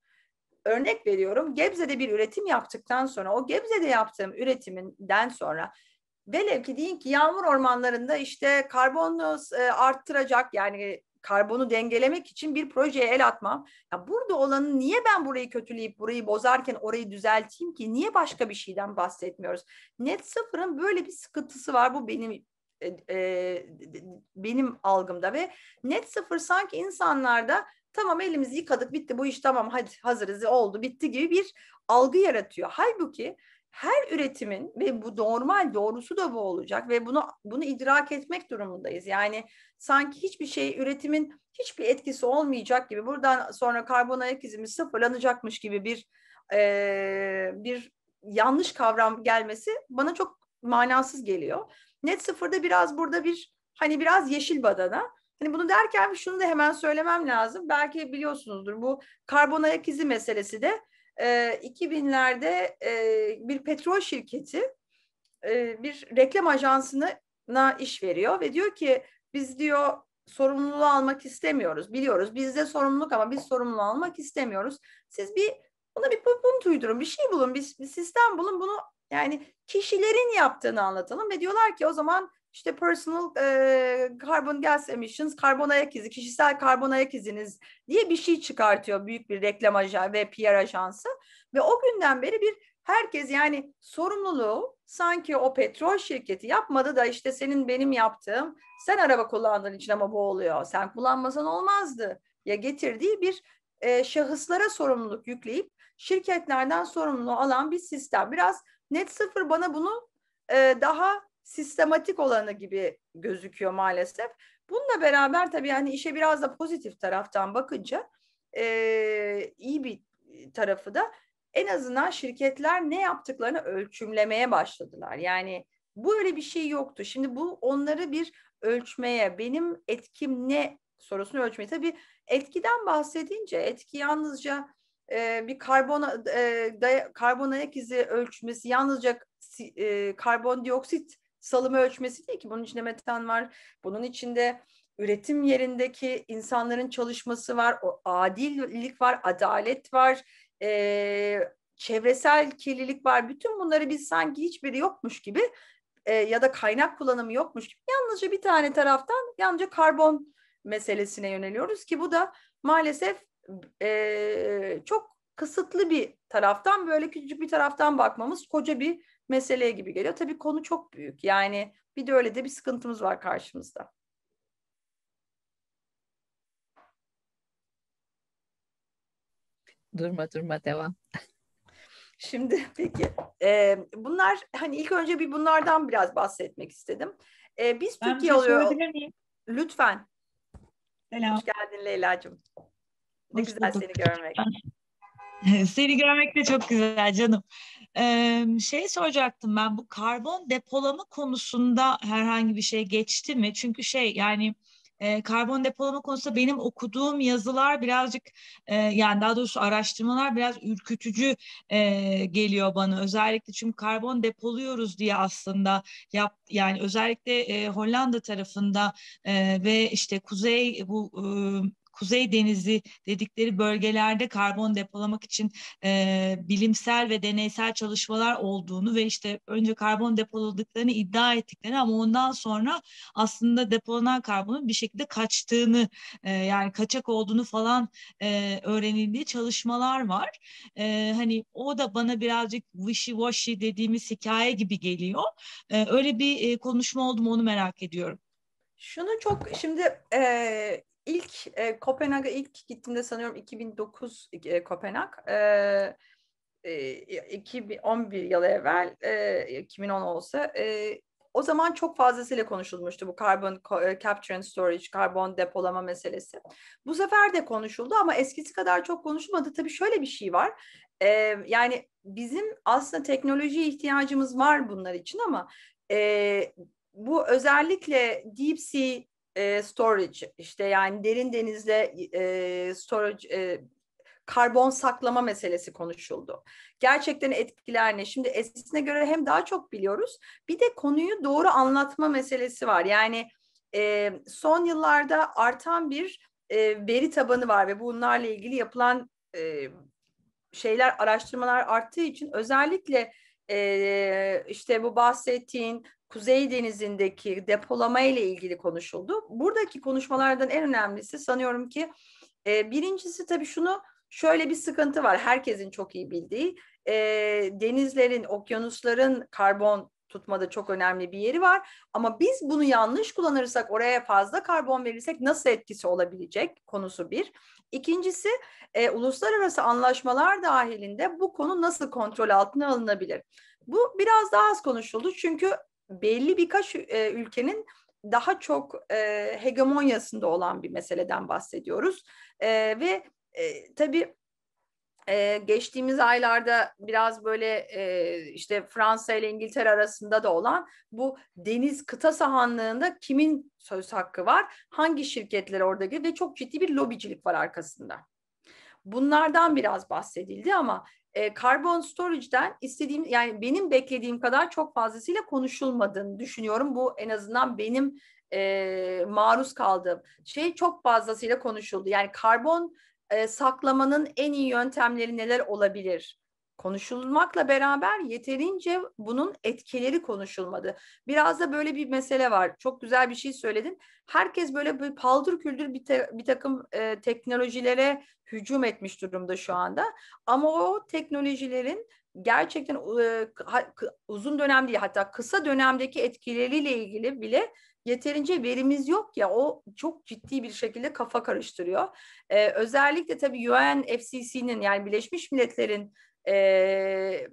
Speaker 2: örnek veriyorum Gebze'de bir üretim yaptıktan sonra o Gebze'de yaptığım üretiminden sonra velev ki deyin ki yağmur ormanlarında işte karbonu e, arttıracak yani karbonu dengelemek için bir projeye el atmam. Ya burada olanı niye ben burayı kötüleyip burayı bozarken orayı düzelteyim ki? Niye başka bir şeyden bahsetmiyoruz? Net sıfırın böyle bir sıkıntısı var. Bu benim e, e, benim algımda ve net sıfır sanki insanlarda tamam elimizi yıkadık bitti bu iş tamam hadi hazırız oldu bitti gibi bir algı yaratıyor. Halbuki her üretimin ve bu normal doğrusu da bu olacak ve bunu bunu idrak etmek durumundayız. Yani sanki hiçbir şey üretimin hiçbir etkisi olmayacak gibi buradan sonra karbon ayak izimiz sıfırlanacakmış gibi bir e, bir yanlış kavram gelmesi bana çok manasız geliyor. Net sıfırda biraz burada bir hani biraz yeşil badana Hani bunu derken şunu da hemen söylemem lazım. Belki biliyorsunuzdur bu karbon ayak izi meselesi de e, 2000'lerde e, bir petrol şirketi e, bir reklam ajansına iş veriyor ve diyor ki biz diyor sorumluluğu almak istemiyoruz. Biliyoruz bizde sorumluluk ama biz sorumluluğu almak istemiyoruz. Siz bir buna bir punt uydurun, bir şey bulun, bir, bir sistem bulun. Bunu yani kişilerin yaptığını anlatalım ve diyorlar ki o zaman işte personal e, carbon gas emissions, karbon ayak izi, kişisel karbon ayak iziniz diye bir şey çıkartıyor büyük bir reklam ajansı ve PR ajansı. Ve o günden beri bir herkes yani sorumluluğu sanki o petrol şirketi yapmadı da işte senin benim yaptığım, sen araba kullandığın için ama bu oluyor, sen kullanmasan olmazdı ya getirdiği bir e, şahıslara sorumluluk yükleyip şirketlerden sorumluluğu alan bir sistem. Biraz net sıfır bana bunu daha sistematik olanı gibi gözüküyor maalesef. Bununla beraber tabii yani işe biraz da pozitif taraftan bakınca e, iyi bir tarafı da en azından şirketler ne yaptıklarını ölçümlemeye başladılar. Yani bu öyle bir şey yoktu. Şimdi bu onları bir ölçmeye, benim etkim ne sorusunu ölçmeye. Tabii etkiden bahsedince etki yalnızca e, bir karbon e, karbon ayak izi ölçmesi, yalnızca e, karbondioksit salımı ölçmesi değil ki. Bunun içinde metan var. Bunun içinde üretim yerindeki insanların çalışması var. O adillik var, adalet var. E, çevresel kirlilik var. Bütün bunları biz sanki hiçbiri yokmuş gibi e, ya da kaynak kullanımı yokmuş gibi yalnızca bir tane taraftan yalnızca karbon meselesine yöneliyoruz ki bu da maalesef e, çok kısıtlı bir taraftan böyle küçücük bir taraftan bakmamız koca bir mesele gibi geliyor. Tabii konu çok büyük. Yani bir de öyle de bir sıkıntımız var karşımızda.
Speaker 1: Durma durma devam.
Speaker 2: Şimdi <laughs> peki e, bunlar hani ilk önce bir bunlardan biraz bahsetmek istedim. E, biz ben şey Türkiye oluyor. Lütfen. Selam. Hoş geldin Leyla'cığım. Ne Hoş güzel bulduk. seni görmek.
Speaker 3: <laughs> Seni görmek de çok güzel canım şey soracaktım ben bu karbon depolama konusunda herhangi bir şey geçti mi? Çünkü şey yani e, karbon depolama konusunda benim okuduğum yazılar birazcık e, yani daha doğrusu araştırmalar biraz ürkütücü e, geliyor bana özellikle çünkü karbon depoluyoruz diye aslında yap yani özellikle e, Hollanda tarafında e, ve işte kuzey bu e, Kuzey Denizi dedikleri bölgelerde karbon depolamak için e, bilimsel ve deneysel çalışmalar olduğunu ve işte önce karbon depoladıklarını iddia ettiklerini ama ondan sonra aslında depolanan karbonun bir şekilde kaçtığını e, yani kaçak olduğunu falan e, öğrenildiği çalışmalar var. E, hani o da bana birazcık wishy-washy dediğimiz hikaye gibi geliyor. E, öyle bir e, konuşma oldu mu onu merak ediyorum. Şunu çok
Speaker 2: şimdi e, ilk e, Kopenhag'a ilk gittiğimde sanıyorum 2009 e, Kopenhag. E, 2011 e, yıl evvel, e, 2010 olsa e, o zaman çok fazlasıyla konuşulmuştu bu carbon e, capture and storage, karbon depolama meselesi. Bu sefer de konuşuldu ama eskisi kadar çok konuşulmadı. Tabii şöyle bir şey var. Ee, yani bizim aslında teknolojiye ihtiyacımız var bunlar için ama e, bu özellikle deep sea e, storage işte yani derin denizde e, storage e, karbon saklama meselesi konuşuldu. Gerçekten etkiler ne? Şimdi eskisine göre hem daha çok biliyoruz bir de konuyu doğru anlatma meselesi var. Yani e, son yıllarda artan bir e, veri tabanı var ve bunlarla ilgili yapılan e, şeyler araştırmalar arttığı için özellikle e, işte bu bahsettiğin Kuzey Denizi'ndeki depolama ile ilgili konuşuldu. Buradaki konuşmalardan en önemlisi sanıyorum ki e, birincisi tabii şunu şöyle bir sıkıntı var herkesin çok iyi bildiği e, denizlerin, okyanusların karbon tutmada çok önemli bir yeri var. Ama biz bunu yanlış kullanırsak, oraya fazla karbon verirsek nasıl etkisi olabilecek konusu bir. İkincisi e, uluslararası anlaşmalar dahilinde bu konu nasıl kontrol altına alınabilir? Bu biraz daha az konuşuldu çünkü belli birkaç e, ülkenin daha çok e, hegemonyasında olan bir meseleden bahsediyoruz. E, ve tabii geçtiğimiz aylarda biraz böyle işte Fransa ile İngiltere arasında da olan bu deniz kıta sahanlığında kimin söz hakkı var, hangi şirketler orada giriyor ve çok ciddi bir lobicilik var arkasında. Bunlardan biraz bahsedildi ama e, carbon storage'den istediğim yani benim beklediğim kadar çok fazlasıyla konuşulmadığını düşünüyorum. Bu en azından benim e, maruz kaldığım şey çok fazlasıyla konuşuldu. Yani karbon e, saklamanın en iyi yöntemleri neler olabilir? konuşulmakla beraber yeterince bunun etkileri konuşulmadı. Biraz da böyle bir mesele var. Çok güzel bir şey söyledin. Herkes böyle bir paldır küldür bir, ta, bir takım e, teknolojilere hücum etmiş durumda şu anda. Ama o teknolojilerin gerçekten e, uzun dönem değil hatta kısa dönemdeki etkileriyle ilgili bile yeterince verimiz yok ya o çok ciddi bir şekilde kafa karıştırıyor. Ee, özellikle tabii UNFCC'nin yani Birleşmiş Milletler'in e,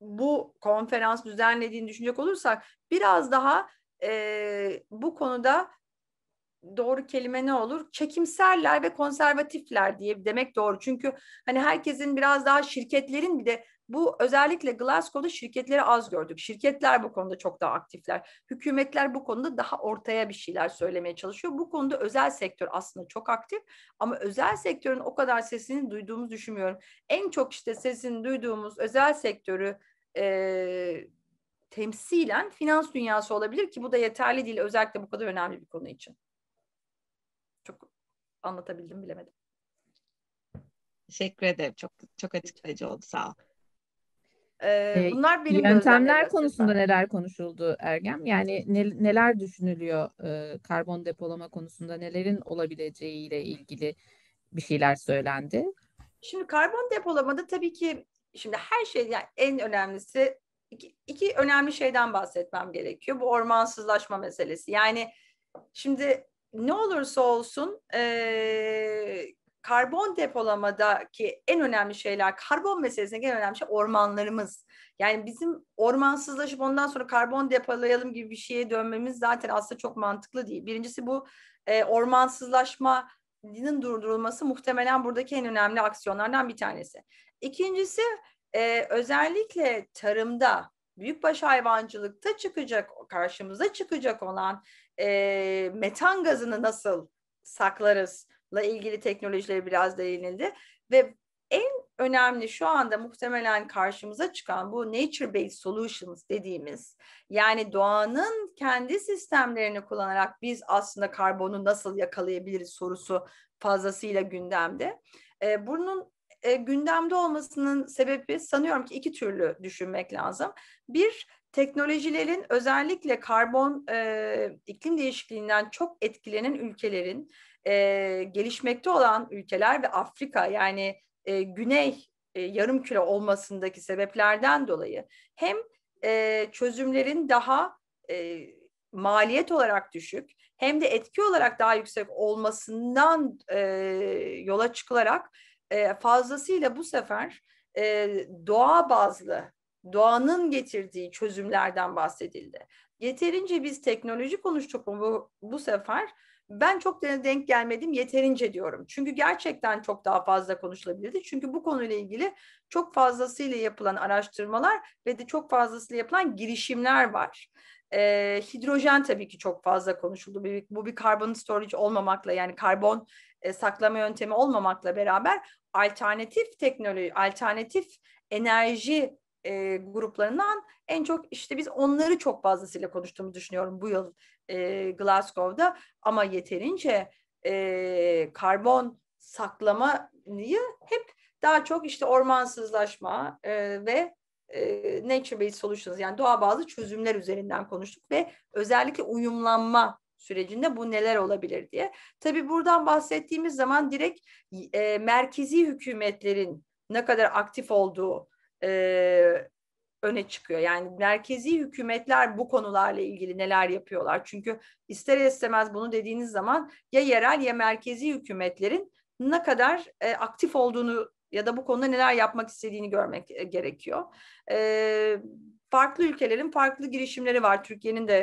Speaker 2: bu konferans düzenlediğini düşünecek olursak biraz daha e, bu konuda doğru kelime ne olur? Çekimserler ve konservatifler diye demek doğru. Çünkü hani herkesin biraz daha şirketlerin bir de bu özellikle Glasgow'da şirketleri az gördük. Şirketler bu konuda çok daha aktifler. Hükümetler bu konuda daha ortaya bir şeyler söylemeye çalışıyor. Bu konuda özel sektör aslında çok aktif ama özel sektörün o kadar sesini duyduğumuzu düşünmüyorum. En çok işte sesini duyduğumuz özel sektörü e, temsilen finans dünyası olabilir ki bu da yeterli değil özellikle bu kadar önemli bir konu için. Çok anlatabildim bilemedim. Teşekkür ederim. Çok çok açıklayıcı oldu. Sağ ol.
Speaker 3: Ee, ee, bunlar benim yöntemler konusunda
Speaker 1: neler konuşuldu Ergem? Yani ne, neler düşünülüyor e, karbon depolama
Speaker 2: konusunda nelerin olabileceğiyle ilgili bir şeyler söylendi? Şimdi karbon depolamada tabii ki şimdi her şey yani en önemlisi iki, iki önemli şeyden bahsetmem gerekiyor. Bu ormansızlaşma meselesi. Yani şimdi ne olursa olsun e, karbon depolamadaki en önemli şeyler, karbon meselesindeki en önemli şey ormanlarımız. Yani bizim ormansızlaşıp ondan sonra karbon depolayalım gibi bir şeye dönmemiz zaten aslında çok mantıklı değil. Birincisi bu e, ormansızlaşma durdurulması muhtemelen buradaki en önemli aksiyonlardan bir tanesi. İkincisi e, özellikle tarımda büyükbaş hayvancılıkta çıkacak karşımıza çıkacak olan e, metan gazını nasıl saklarız? ilgili teknolojileri biraz değinildi ve en önemli şu anda muhtemelen karşımıza çıkan bu nature based solutions dediğimiz yani doğanın kendi sistemlerini kullanarak biz aslında karbonu nasıl yakalayabiliriz sorusu fazlasıyla gündemde. E, bunun e, gündemde olmasının sebebi sanıyorum ki iki türlü düşünmek lazım. Bir teknolojilerin özellikle karbon e, iklim değişikliğinden çok etkilenen ülkelerin e, gelişmekte olan ülkeler ve Afrika yani e, Güney e, yarım küre olmasındaki sebeplerden dolayı hem e, çözümlerin daha e, maliyet olarak düşük hem de etki olarak daha yüksek olmasından e, yola çıkılarak e, fazlasıyla bu sefer e, doğa bazlı doğanın getirdiği çözümlerden bahsedildi. Yeterince biz teknoloji konuştuk mu bu, bu sefer ben çok denk gelmedim yeterince diyorum. Çünkü gerçekten çok daha fazla konuşulabilirdi. Çünkü bu konuyla ilgili çok fazlasıyla yapılan araştırmalar ve de çok fazlasıyla yapılan girişimler var. Ee, hidrojen tabii ki çok fazla konuşuldu. Bir, bu bir karbon storage olmamakla yani karbon e, saklama yöntemi olmamakla beraber alternatif teknoloji, alternatif enerji e, gruplarından en çok işte biz onları çok fazlasıyla konuştuğumu düşünüyorum bu yıl e, Glasgow'da ama yeterince e, karbon saklamayı hep daha çok işte ormansızlaşma e, ve e, nature based solutions yani doğa bazı çözümler üzerinden konuştuk ve özellikle uyumlanma sürecinde bu neler olabilir diye. tabi buradan bahsettiğimiz zaman direkt e, merkezi hükümetlerin ne kadar aktif olduğu e, öne çıkıyor. Yani merkezi hükümetler bu konularla ilgili neler yapıyorlar? Çünkü ister istemez bunu dediğiniz zaman ya yerel ya merkezi hükümetlerin ne kadar e, aktif olduğunu ya da bu konuda neler yapmak istediğini görmek e, gerekiyor. E, farklı ülkelerin farklı girişimleri var. Türkiye'nin de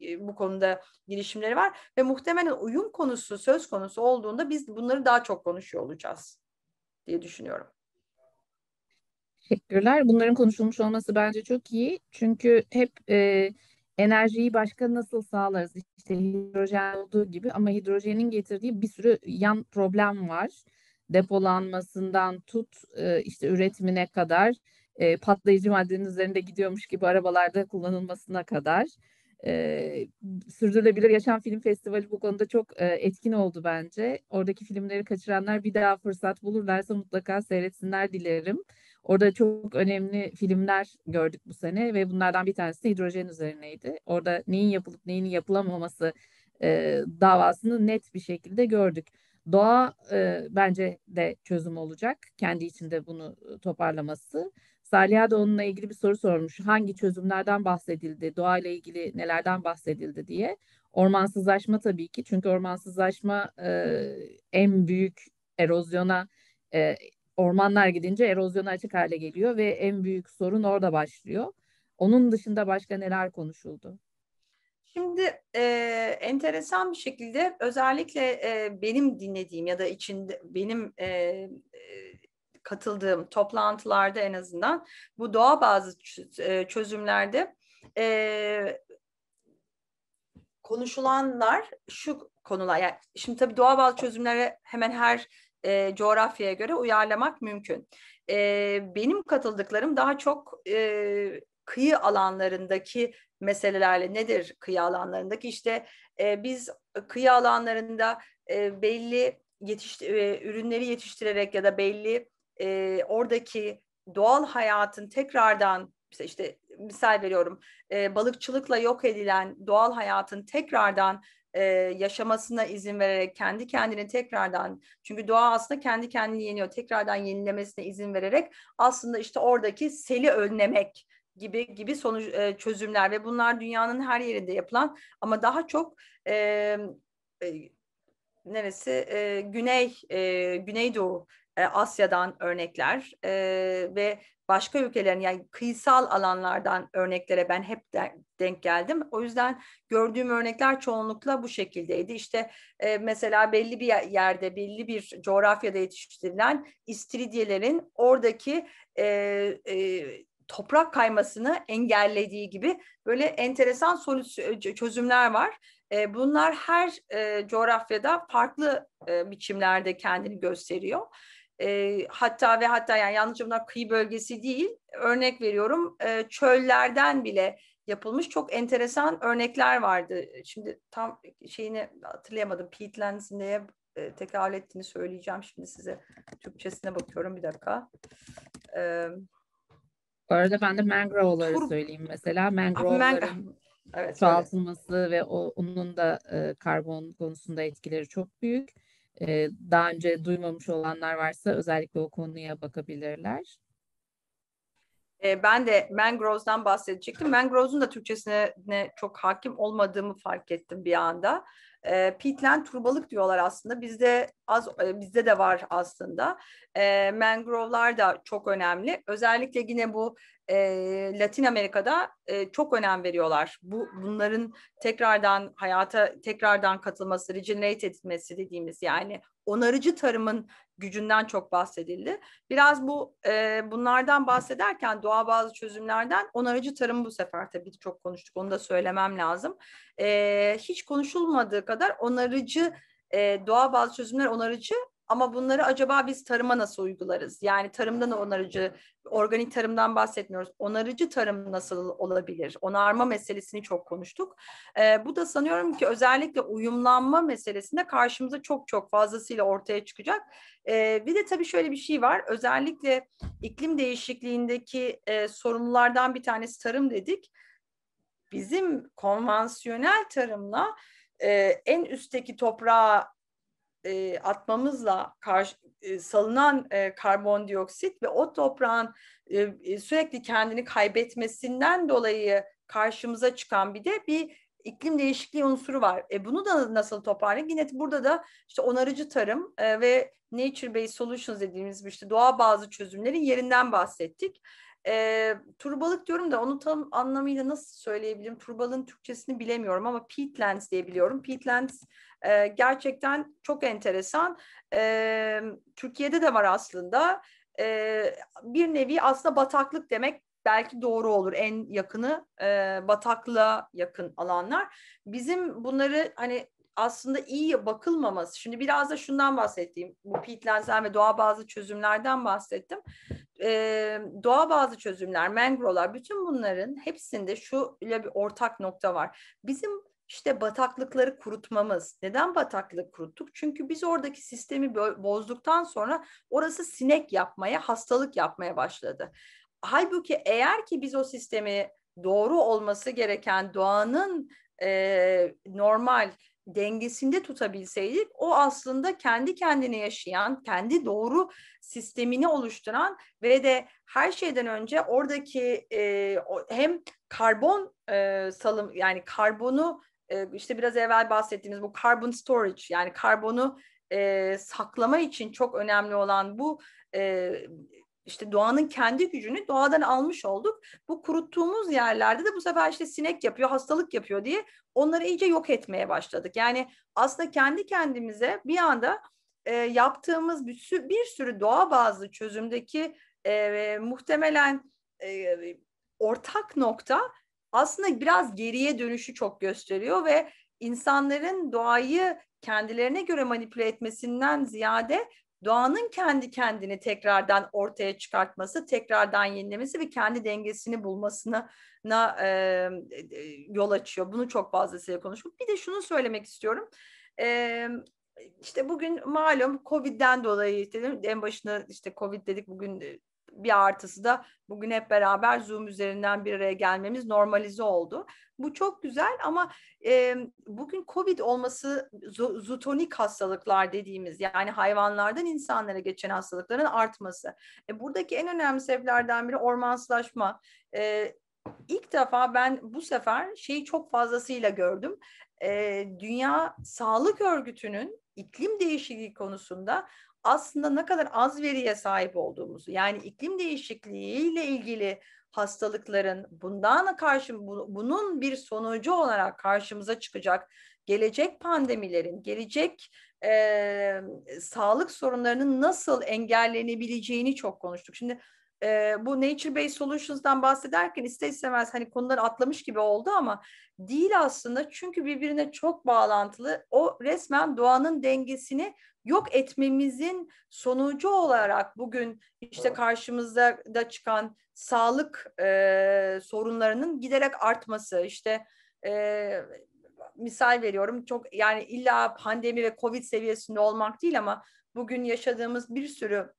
Speaker 2: e, bu konuda girişimleri var ve muhtemelen uyum konusu söz konusu olduğunda biz bunları daha çok konuşuyor olacağız diye düşünüyorum.
Speaker 1: Teşekkürler. Bunların konuşulmuş olması bence çok iyi. Çünkü hep e, enerjiyi başka nasıl sağlarız? İşte hidrojen olduğu gibi ama hidrojenin getirdiği bir sürü yan problem var. Depolanmasından tut e, işte üretimine kadar e, patlayıcı maddenin üzerinde gidiyormuş gibi arabalarda kullanılmasına kadar. E, Sürdürülebilir Yaşam Film Festivali bu konuda çok e, etkin oldu bence. Oradaki filmleri kaçıranlar bir daha fırsat bulurlarsa mutlaka seyretsinler dilerim. Orada çok önemli filmler gördük bu sene ve bunlardan bir tanesi hidrojen üzerineydi. Orada neyin yapılıp neyin yapılamaması e, davasını net bir şekilde gördük. Doğa e, bence de çözüm olacak. Kendi içinde bunu e, toparlaması. Saliha da onunla ilgili bir soru sormuş. Hangi çözümlerden bahsedildi, doğa ile ilgili nelerden bahsedildi diye. Ormansızlaşma tabii ki. Çünkü ormansızlaşma e, en büyük erozyona e, ormanlar gidince erozyona açık hale geliyor ve en büyük sorun orada başlıyor. Onun dışında başka neler konuşuldu?
Speaker 2: Şimdi e, enteresan bir şekilde özellikle e, benim dinlediğim ya da içinde benim e, e katıldığım toplantılarda en azından bu doğa bazı e, çözümlerde e, konuşulanlar şu konular. Yani şimdi tabii doğa bazı çözümlere hemen her e, coğrafyaya göre uyarlamak mümkün. E, benim katıldıklarım daha çok e, kıyı alanlarındaki meselelerle nedir kıyı alanlarındaki işte e, biz kıyı alanlarında e, belli yetiş e, ürünleri yetiştirerek ya da belli e, oradaki doğal hayatın tekrardan işte, misal veriyorum e, balıkçılıkla yok edilen doğal hayatın tekrardan e, yaşamasına izin vererek kendi kendini tekrardan çünkü doğa aslında kendi kendini yeniyor tekrardan yenilemesine izin vererek aslında işte oradaki seli önlemek gibi gibi sonuç e, çözümler ve bunlar dünyanın her yerinde yapılan ama daha çok e, e, neresi e, güney e, güneydoğu e, Asya'dan örnekler e, ve başka ülkelerin yani kıyısal alanlardan örneklere ben hep denk geldim. O yüzden gördüğüm örnekler çoğunlukla bu şekildeydi. İşte e, mesela belli bir yerde, belli bir coğrafyada yetiştirilen istiridiyelerin oradaki e, e, toprak kaymasını engellediği gibi böyle enteresan e, çözümler var. E, bunlar her e, coğrafyada farklı biçimlerde kendini gösteriyor e, hatta ve hatta yani yalnızca bunlar kıyı bölgesi değil örnek veriyorum e, çöllerden bile yapılmış çok enteresan örnekler vardı. Şimdi tam şeyini hatırlayamadım peatlands neye e, tekabül ettiğini söyleyeceğim şimdi size Türkçesine bakıyorum bir dakika. E,
Speaker 1: Bu arada ben de mangrove'ları Tur- söyleyeyim mesela ah, mangrove'ların evet, çoğaltılması evet. ve o, onun da e, karbon konusunda etkileri çok büyük e, daha önce duymamış olanlar varsa özellikle o konuya bakabilirler.
Speaker 2: E, ben de Mangroves'dan bahsedecektim. Mangroves'un da Türkçesine ne, çok hakim olmadığımı fark ettim bir anda. E, peatland turbalık diyorlar aslında. Bizde az e, bizde de var aslında. E, mangrove'lar da çok önemli. Özellikle yine bu e, Latin Amerika'da e, çok önem veriyorlar. Bu bunların tekrardan hayata tekrardan katılması, regenerate edilmesi dediğimiz yani onarıcı tarımın gücünden çok bahsedildi. Biraz bu e, bunlardan bahsederken doğa bazı çözümlerden onarıcı tarım bu sefer tabii çok konuştuk. Onu da söylemem lazım. E, hiç konuşulmadığı kadar onarıcı e, doğa bazı çözümler onarıcı ama bunları acaba biz tarıma nasıl uygularız? Yani tarımdan onarıcı, organik tarımdan bahsetmiyoruz. Onarıcı tarım nasıl olabilir? Onarma meselesini çok konuştuk. Ee, bu da sanıyorum ki özellikle uyumlanma meselesinde karşımıza çok çok fazlasıyla ortaya çıkacak. Ee, bir de tabii şöyle bir şey var. Özellikle iklim değişikliğindeki e, sorumlulardan bir tanesi tarım dedik. Bizim konvansiyonel tarımla e, en üstteki toprağa e, atmamızla karşı, e, salınan e, karbondioksit ve o toprağın e, e, sürekli kendini kaybetmesinden dolayı karşımıza çıkan bir de bir iklim değişikliği unsuru var. E bunu da nasıl toparlayayım? Yine burada da işte onarıcı tarım e, ve nature based solutions dediğimiz işte doğa bazı çözümlerin yerinden bahsettik. E, turbalık diyorum da onu tam anlamıyla nasıl söyleyebilirim? Turbalığın Türkçesini bilemiyorum ama peatlands diye biliyorum. Peatlands e, gerçekten çok enteresan. E, Türkiye'de de var aslında. E, bir nevi aslında bataklık demek belki doğru olur en yakını e, bataklığa yakın alanlar. Bizim bunları hani aslında iyi bakılmaması. Şimdi biraz da şundan bahsettiğim, bu peatlensen ve doğa bazı çözümlerden bahsettim. Ee, doğa bazı çözümler, mangrolar, bütün bunların hepsinde şu ile bir ortak nokta var. Bizim işte bataklıkları kurutmamız. Neden bataklık kuruttuk? Çünkü biz oradaki sistemi bozduktan sonra orası sinek yapmaya, hastalık yapmaya başladı. Halbuki eğer ki biz o sistemi doğru olması gereken doğanın e, normal dengesinde tutabilseydik o aslında kendi kendine yaşayan, kendi doğru sistemini oluşturan ve de her şeyden önce oradaki e, hem karbon e, salım yani karbonu e, işte biraz evvel bahsettiğimiz bu carbon storage yani karbonu e, saklama için çok önemli olan bu e, işte doğanın kendi gücünü doğadan almış olduk. Bu kuruttuğumuz yerlerde de bu sefer işte sinek yapıyor, hastalık yapıyor diye onları iyice yok etmeye başladık. Yani aslında kendi kendimize bir anda e, yaptığımız bir sürü, bir sürü doğa bazlı çözümdeki e, muhtemelen e, ortak nokta aslında biraz geriye dönüşü çok gösteriyor ve insanların doğayı kendilerine göre manipüle etmesinden ziyade doğanın kendi kendini tekrardan ortaya çıkartması, tekrardan yenilemesi ve kendi dengesini bulmasına e, yol açıyor. Bunu çok fazlasıyla konuştuk. Bir de şunu söylemek istiyorum. E, işte bugün malum Covid'den dolayı dedim en başına işte Covid dedik bugün bir artısı da bugün hep beraber Zoom üzerinden bir araya gelmemiz normalize oldu. Bu çok güzel ama e, bugün COVID olması zootonik hastalıklar dediğimiz yani hayvanlardan insanlara geçen hastalıkların artması. E, buradaki en önemli sebeplerden biri ormanslaşma. E, İlk defa ben bu sefer şeyi çok fazlasıyla gördüm. E, Dünya Sağlık Örgütü'nün iklim değişikliği konusunda aslında ne kadar az veriye sahip olduğumuzu yani iklim değişikliğiyle ilgili hastalıkların bundan karşı bunun bir sonucu olarak karşımıza çıkacak gelecek pandemilerin, gelecek e, sağlık sorunlarının nasıl engellenebileceğini çok konuştuk. Şimdi e, bu nature based solutions'dan bahsederken ister istemez hani konuları atlamış gibi oldu ama değil aslında çünkü birbirine çok bağlantılı. O resmen doğanın dengesini yok etmemizin sonucu olarak bugün işte karşımızda da çıkan sağlık e, sorunlarının giderek artması işte e, misal veriyorum çok yani illa pandemi ve covid seviyesinde olmak değil ama bugün yaşadığımız bir sürü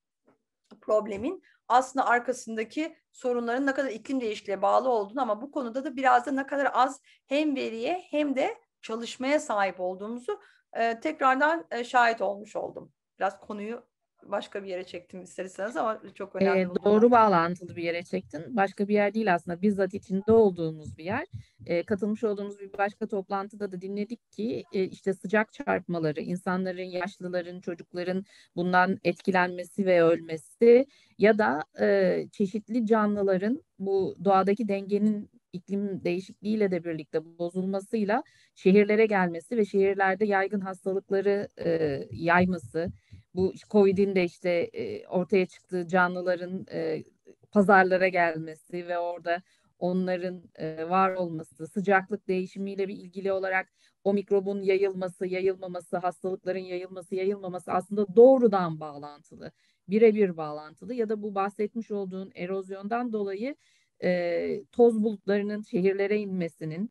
Speaker 2: problemin aslında arkasındaki sorunların ne kadar iklim değişikliğe bağlı olduğunu ama bu konuda da biraz da ne kadar az hem veriye hem de çalışmaya sahip olduğumuzu e, tekrardan e, şahit olmuş oldum. Biraz konuyu başka bir yere çektim isterseniz ama çok önemli. E, doğru
Speaker 1: bağlantılı bir yere çektin. Başka bir yer değil aslında bizzat içinde olduğumuz bir yer. E, katılmış olduğumuz bir başka toplantıda da dinledik ki e, işte sıcak çarpmaları, insanların, yaşlıların, çocukların bundan etkilenmesi ve ölmesi ya da e, çeşitli canlıların bu doğadaki dengenin iklim değişikliğiyle de birlikte bozulmasıyla şehirlere gelmesi ve şehirlerde yaygın hastalıkları e, yayması bu Covid'in de işte e, ortaya çıktığı canlıların e, pazarlara gelmesi ve orada onların e, var olması, sıcaklık değişimiyle bir ilgili olarak o mikrobun yayılması, yayılmaması, hastalıkların yayılması, yayılmaması aslında doğrudan bağlantılı, birebir bağlantılı ya da bu bahsetmiş olduğun erozyondan dolayı e, toz bulutlarının şehirlere inmesinin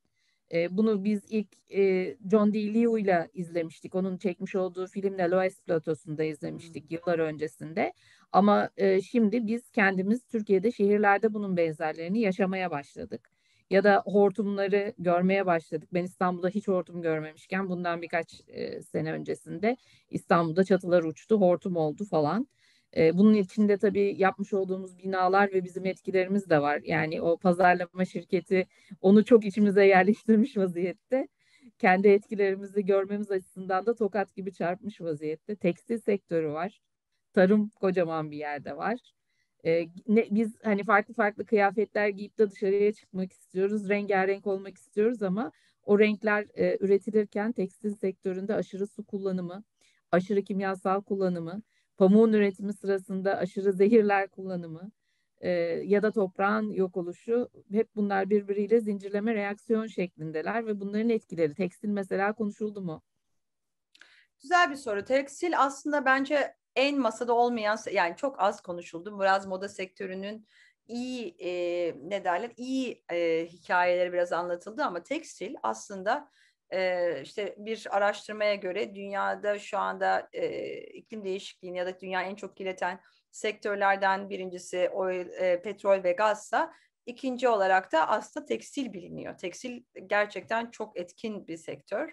Speaker 1: e, bunu biz ilk e, John DeLeo ile izlemiştik. Onun çekmiş olduğu filmle Loes Platosu'nda izlemiştik hmm. yıllar öncesinde. Ama e, şimdi biz kendimiz Türkiye'de şehirlerde bunun benzerlerini yaşamaya başladık. Ya da hortumları görmeye başladık. Ben İstanbul'da hiç hortum görmemişken bundan birkaç e, sene öncesinde İstanbul'da çatılar uçtu, hortum oldu falan. Bunun içinde tabii yapmış olduğumuz binalar ve bizim etkilerimiz de var. Yani o pazarlama şirketi onu çok içimize yerleştirmiş vaziyette. Kendi etkilerimizi görmemiz açısından da tokat gibi çarpmış vaziyette. Tekstil sektörü var. Tarım kocaman bir yerde var. Ee, ne, biz hani farklı farklı kıyafetler giyip de dışarıya çıkmak istiyoruz, rengarenk olmak istiyoruz ama o renkler e, üretilirken tekstil sektöründe aşırı su kullanımı, aşırı kimyasal kullanımı, pamuğun üretimi sırasında aşırı zehirler kullanımı e, ya da toprağın yok oluşu hep bunlar birbiriyle zincirleme reaksiyon şeklindeler ve bunların etkileri. Tekstil mesela konuşuldu mu?
Speaker 2: Güzel bir soru. Tekstil aslında bence en masada olmayan yani çok az konuşuldu. Biraz moda sektörünün iyi e, ne derler iyi e, hikayeleri biraz anlatıldı ama tekstil aslında e, işte bir araştırmaya göre dünyada şu anda e, iklim değişikliğini ya da dünya en çok kirleten sektörlerden birincisi oil, e, petrol ve gazsa ikinci olarak da aslında tekstil biliniyor. Tekstil gerçekten çok etkin bir sektör.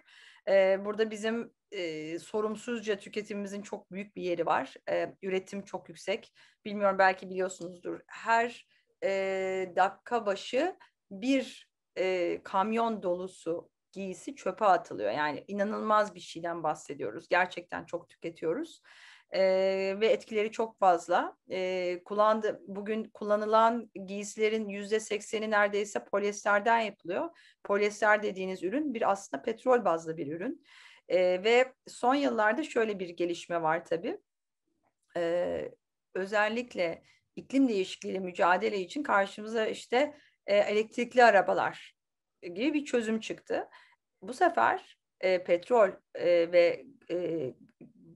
Speaker 2: E, burada bizim e, sorumsuzca tüketimimizin çok büyük bir yeri var. E, üretim çok yüksek. Bilmiyorum belki biliyorsunuzdur. Her e, dakika başı bir e, kamyon dolusu giysi çöpe atılıyor. Yani inanılmaz bir şeyden bahsediyoruz. Gerçekten çok tüketiyoruz. Ee, ve etkileri çok fazla. Ee, kullandı, bugün kullanılan giysilerin yüzde sekseni neredeyse polyesterden yapılıyor. Polyester dediğiniz ürün bir aslında petrol bazlı bir ürün. Ee, ve son yıllarda şöyle bir gelişme var tabii. Ee, özellikle iklim değişikliğiyle mücadele için karşımıza işte e, elektrikli arabalar, gibi bir çözüm çıktı. Bu sefer e, petrol e, ve e,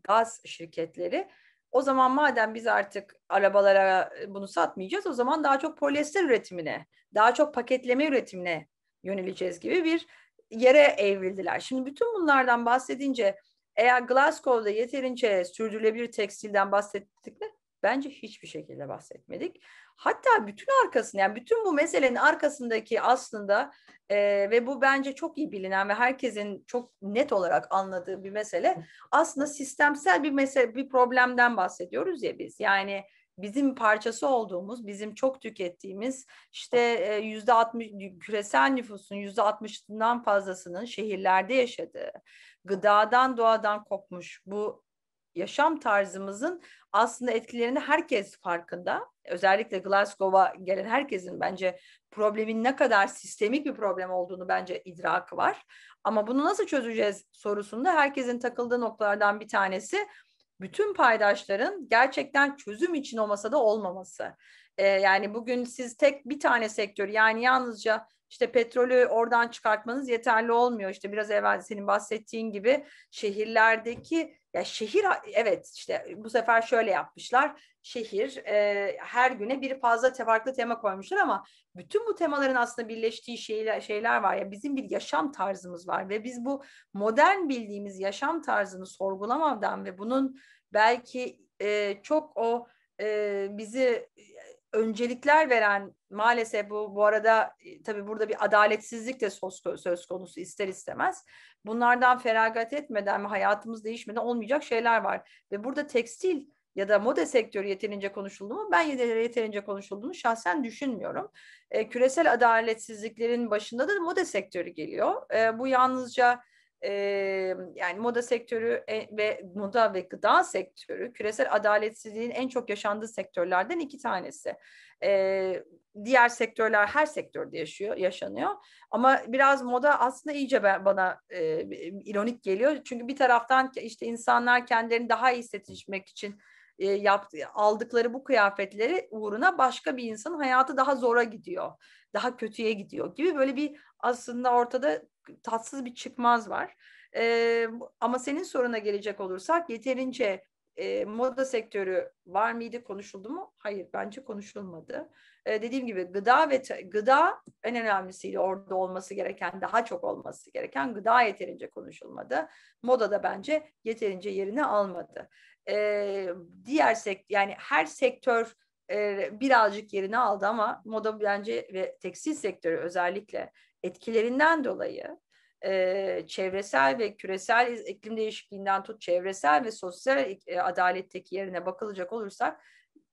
Speaker 2: gaz şirketleri o zaman madem biz artık arabalara e, bunu satmayacağız o zaman daha çok polyester üretimine, daha çok paketleme üretimine yöneleceğiz gibi bir yere evrildiler. Şimdi bütün bunlardan bahsedince eğer Glasgow'da yeterince sürdürülebilir tekstilden bahsettik mi? Bence hiçbir şekilde bahsetmedik. Hatta bütün arkasında yani bütün bu meselenin arkasındaki aslında e, ve bu bence çok iyi bilinen ve herkesin çok net olarak anladığı bir mesele aslında sistemsel bir mesele bir problemden bahsediyoruz ya biz. Yani bizim parçası olduğumuz, bizim çok tükettiğimiz işte e, yüzde 60 küresel nüfusun yüzde 60'ından fazlasının şehirlerde yaşadığı, gıdadan doğadan kopmuş bu yaşam tarzımızın aslında etkilerini herkes farkında. Özellikle Glasgow'a gelen herkesin bence problemin ne kadar sistemik bir problem olduğunu bence idrakı var. Ama bunu nasıl çözeceğiz sorusunda herkesin takıldığı noktalardan bir tanesi bütün paydaşların gerçekten çözüm için o masada olmaması. Ee, yani bugün siz tek bir tane sektör yani yalnızca işte petrolü oradan çıkartmanız yeterli olmuyor. İşte biraz evvel senin bahsettiğin gibi şehirlerdeki ya şehir evet işte bu sefer şöyle yapmışlar. Şehir e, her güne bir fazla farklı tema koymuşlar ama bütün bu temaların aslında birleştiği şeyler, şeyler var ya bizim bir yaşam tarzımız var ve biz bu modern bildiğimiz yaşam tarzını sorgulamadan ve bunun belki e, çok o e, bizi öncelikler veren maalesef bu bu arada e, tabii burada bir adaletsizlik de söz, söz konusu ister istemez. Bunlardan feragat etmeden ve hayatımız değişmeden olmayacak şeyler var. Ve burada tekstil ya da moda sektörü yeterince konuşuldu mu? Ben yeterince konuşulduğunu şahsen düşünmüyorum. E, küresel adaletsizliklerin başında da moda sektörü geliyor. E, bu yalnızca e, yani moda sektörü e, ve moda ve gıda sektörü küresel adaletsizliğin en çok yaşandığı sektörlerden iki tanesi. E, diğer sektörler her sektörde yaşıyor, yaşanıyor. Ama biraz moda aslında iyice ben, bana e, ironik geliyor. Çünkü bir taraftan işte insanlar kendilerini daha iyi hissetmek için e, yaptı, aldıkları bu kıyafetleri uğruna başka bir insanın hayatı daha zora gidiyor, daha kötüye gidiyor gibi böyle bir aslında ortada tatsız bir çıkmaz var. E, ama senin soruna gelecek olursak yeterince e, moda sektörü var mıydı konuşuldu mu? Hayır bence konuşulmadı. E, dediğim gibi gıda ve gıda en önemlisiyle orada olması gereken daha çok olması gereken gıda yeterince konuşulmadı. Moda da bence yeterince yerini almadı. E, diğer sektör yani her sektör e, birazcık yerini aldı ama moda bence ve tekstil sektörü özellikle etkilerinden dolayı e, çevresel ve küresel iklim değişikliğinden tut çevresel ve sosyal e, adaletteki yerine bakılacak olursak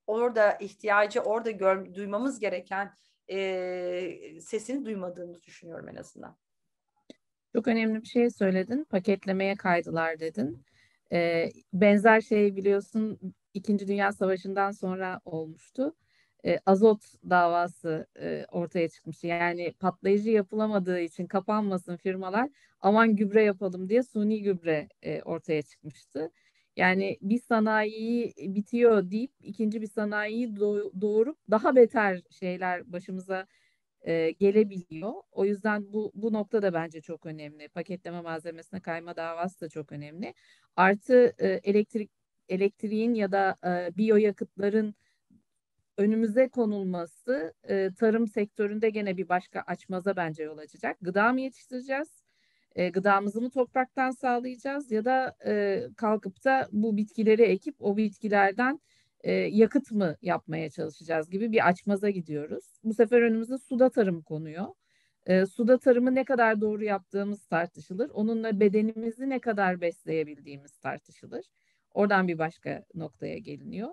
Speaker 2: orada ihtiyacı orada gör, duymamız gereken e, sesini duymadığımızı düşünüyorum en azından.
Speaker 1: Çok önemli bir şey söyledin. Paketlemeye kaydılar dedin. E, benzer şey biliyorsun İkinci Dünya Savaşı'ndan sonra olmuştu e, azot davası e, ortaya çıkmıştı. Yani patlayıcı yapılamadığı için kapanmasın firmalar aman gübre yapalım diye suni gübre e, ortaya çıkmıştı. Yani bir sanayiyi bitiyor deyip ikinci bir sanayiyi doğurup daha beter şeyler başımıza e, gelebiliyor. O yüzden bu, bu nokta da bence çok önemli. Paketleme malzemesine kayma davası da çok önemli. Artı e, elektrik elektriğin ya da e, biyoyakıtların önümüze konulması e, tarım sektöründe gene bir başka açmaza bence yol açacak. Gıda mı yetiştireceğiz? E, gıdamızı mı topraktan sağlayacağız ya da e, kalkıp da bu bitkileri ekip o bitkilerden e, yakıt mı yapmaya çalışacağız gibi bir açmaza gidiyoruz. Bu sefer önümüze suda tarım konuyor. E, suda tarımı ne kadar doğru yaptığımız tartışılır. Onunla bedenimizi ne kadar besleyebildiğimiz tartışılır. Oradan bir başka noktaya geliniyor.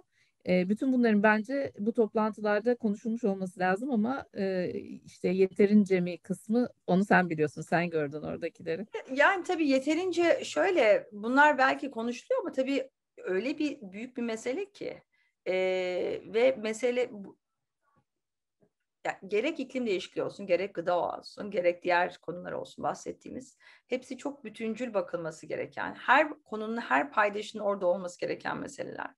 Speaker 1: E, bütün bunların bence bu toplantılarda konuşulmuş olması lazım ama e, işte yeterince mi kısmı onu sen biliyorsun, sen gördün oradakileri.
Speaker 2: Yani tabii yeterince şöyle bunlar belki konuşuluyor ama tabii öyle bir büyük bir mesele ki e, ve mesele yani gerek iklim değişikliği olsun, gerek gıda olsun, gerek diğer konular olsun bahsettiğimiz hepsi çok bütüncül bakılması gereken, her konunun her paydaşının orada olması gereken meseleler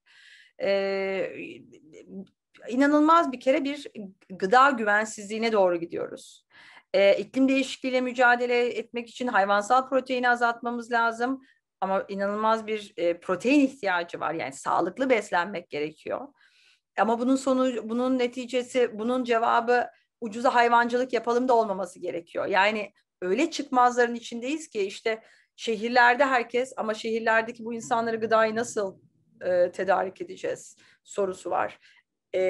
Speaker 2: inanılmaz bir kere bir gıda güvensizliğine doğru gidiyoruz. E, iklim değişikliğiyle mücadele etmek için hayvansal proteini azaltmamız lazım. Ama inanılmaz bir e, protein ihtiyacı var. Yani sağlıklı beslenmek gerekiyor. Ama bunun sonu, bunun neticesi, bunun cevabı ucuza hayvancılık yapalım da olmaması gerekiyor. Yani öyle çıkmazların içindeyiz ki işte şehirlerde herkes ama şehirlerdeki bu insanları gıdayı nasıl e, tedarik edeceğiz sorusu var. E,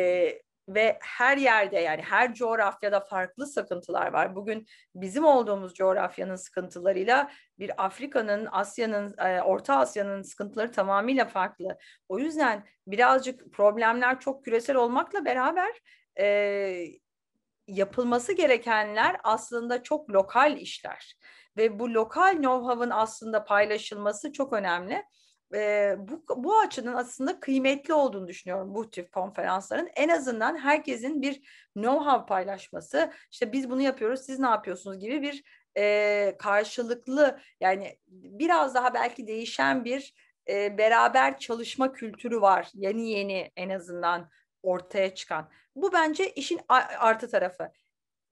Speaker 2: ve her yerde yani her coğrafyada farklı sıkıntılar var. Bugün bizim olduğumuz coğrafyanın sıkıntılarıyla bir Afrika'nın, Asya'nın, e, Orta Asya'nın sıkıntıları tamamıyla farklı. O yüzden birazcık problemler çok küresel olmakla beraber e, yapılması gerekenler aslında çok lokal işler. Ve bu lokal know-how'ın aslında paylaşılması çok önemli e, bu, bu açının aslında kıymetli olduğunu düşünüyorum bu tür konferansların. En azından herkesin bir know-how paylaşması, işte biz bunu yapıyoruz, siz ne yapıyorsunuz gibi bir e, karşılıklı yani biraz daha belki değişen bir e, beraber çalışma kültürü var. Yeni yeni en azından ortaya çıkan. Bu bence işin artı tarafı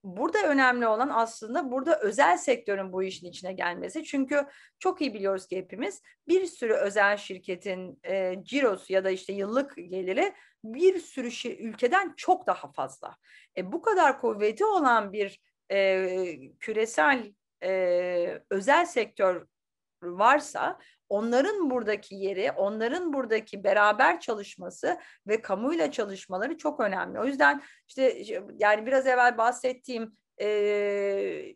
Speaker 2: burada önemli olan aslında burada özel sektörün bu işin içine gelmesi. Çünkü çok iyi biliyoruz ki hepimiz bir sürü özel şirketin e, cirosu ya da işte yıllık geliri bir sürü şir- ülkeden çok daha fazla. E, bu kadar kuvveti olan bir e, küresel e, özel sektör varsa onların buradaki yeri, onların buradaki beraber çalışması ve kamuyla çalışmaları çok önemli. O yüzden işte yani biraz evvel bahsettiğim e,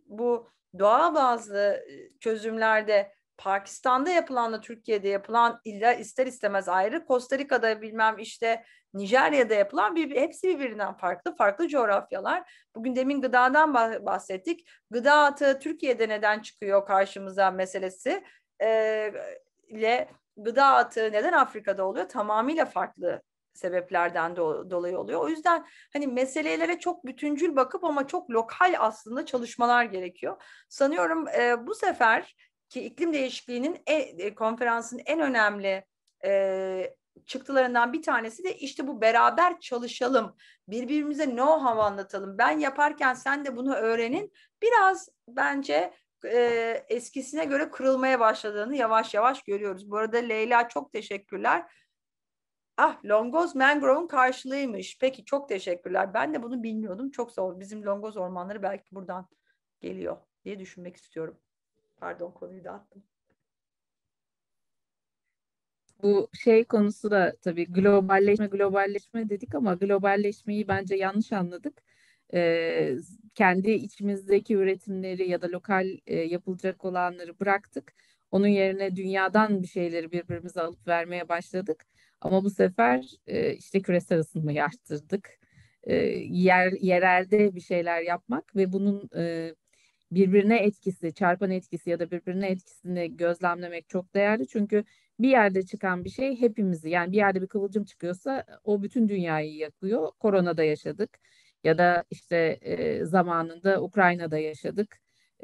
Speaker 2: bu doğa bazlı çözümlerde Pakistan'da yapılanla Türkiye'de yapılan illa ister istemez ayrı, Costa Rica'da bilmem işte Nijerya'da yapılan bir, hepsi birbirinden farklı, farklı coğrafyalar. Bugün demin gıdadan bahsettik. Gıda atığı Türkiye'de neden çıkıyor karşımıza meselesi. Ee, ile gıda atığı neden Afrika'da oluyor? Tamamıyla farklı sebeplerden do- dolayı oluyor. O yüzden hani meselelere çok bütüncül bakıp ama çok lokal aslında çalışmalar gerekiyor. Sanıyorum e, bu sefer ki iklim değişikliğinin e, e, konferansın en önemli e, çıktılarından bir tanesi de işte bu beraber çalışalım, birbirimize know-how anlatalım. Ben yaparken sen de bunu öğrenin. Biraz bence e, eskisine göre kırılmaya başladığını yavaş yavaş görüyoruz. Bu arada Leyla çok teşekkürler. Ah Longoz Mangrove'un karşılığıymış. Peki çok teşekkürler. Ben de bunu bilmiyordum. Çok sağ ol. Bizim Longoz ormanları belki buradan geliyor diye düşünmek istiyorum. Pardon konuyu dağıttım.
Speaker 1: Bu şey konusu da tabii globalleşme globalleşme dedik ama globalleşmeyi bence yanlış anladık e, kendi içimizdeki üretimleri ya da lokal e, yapılacak olanları bıraktık. Onun yerine dünyadan bir şeyleri birbirimize alıp vermeye başladık. Ama bu sefer e, işte küresel ısınmayı arttırdık. E, yer yerelde bir şeyler yapmak ve bunun e, birbirine etkisi, çarpan etkisi ya da birbirine etkisini gözlemlemek çok değerli. Çünkü bir yerde çıkan bir şey hepimizi yani bir yerde bir kıvılcım çıkıyorsa o bütün dünyayı yakıyor. Koronada yaşadık ya da işte e, zamanında Ukrayna'da yaşadık,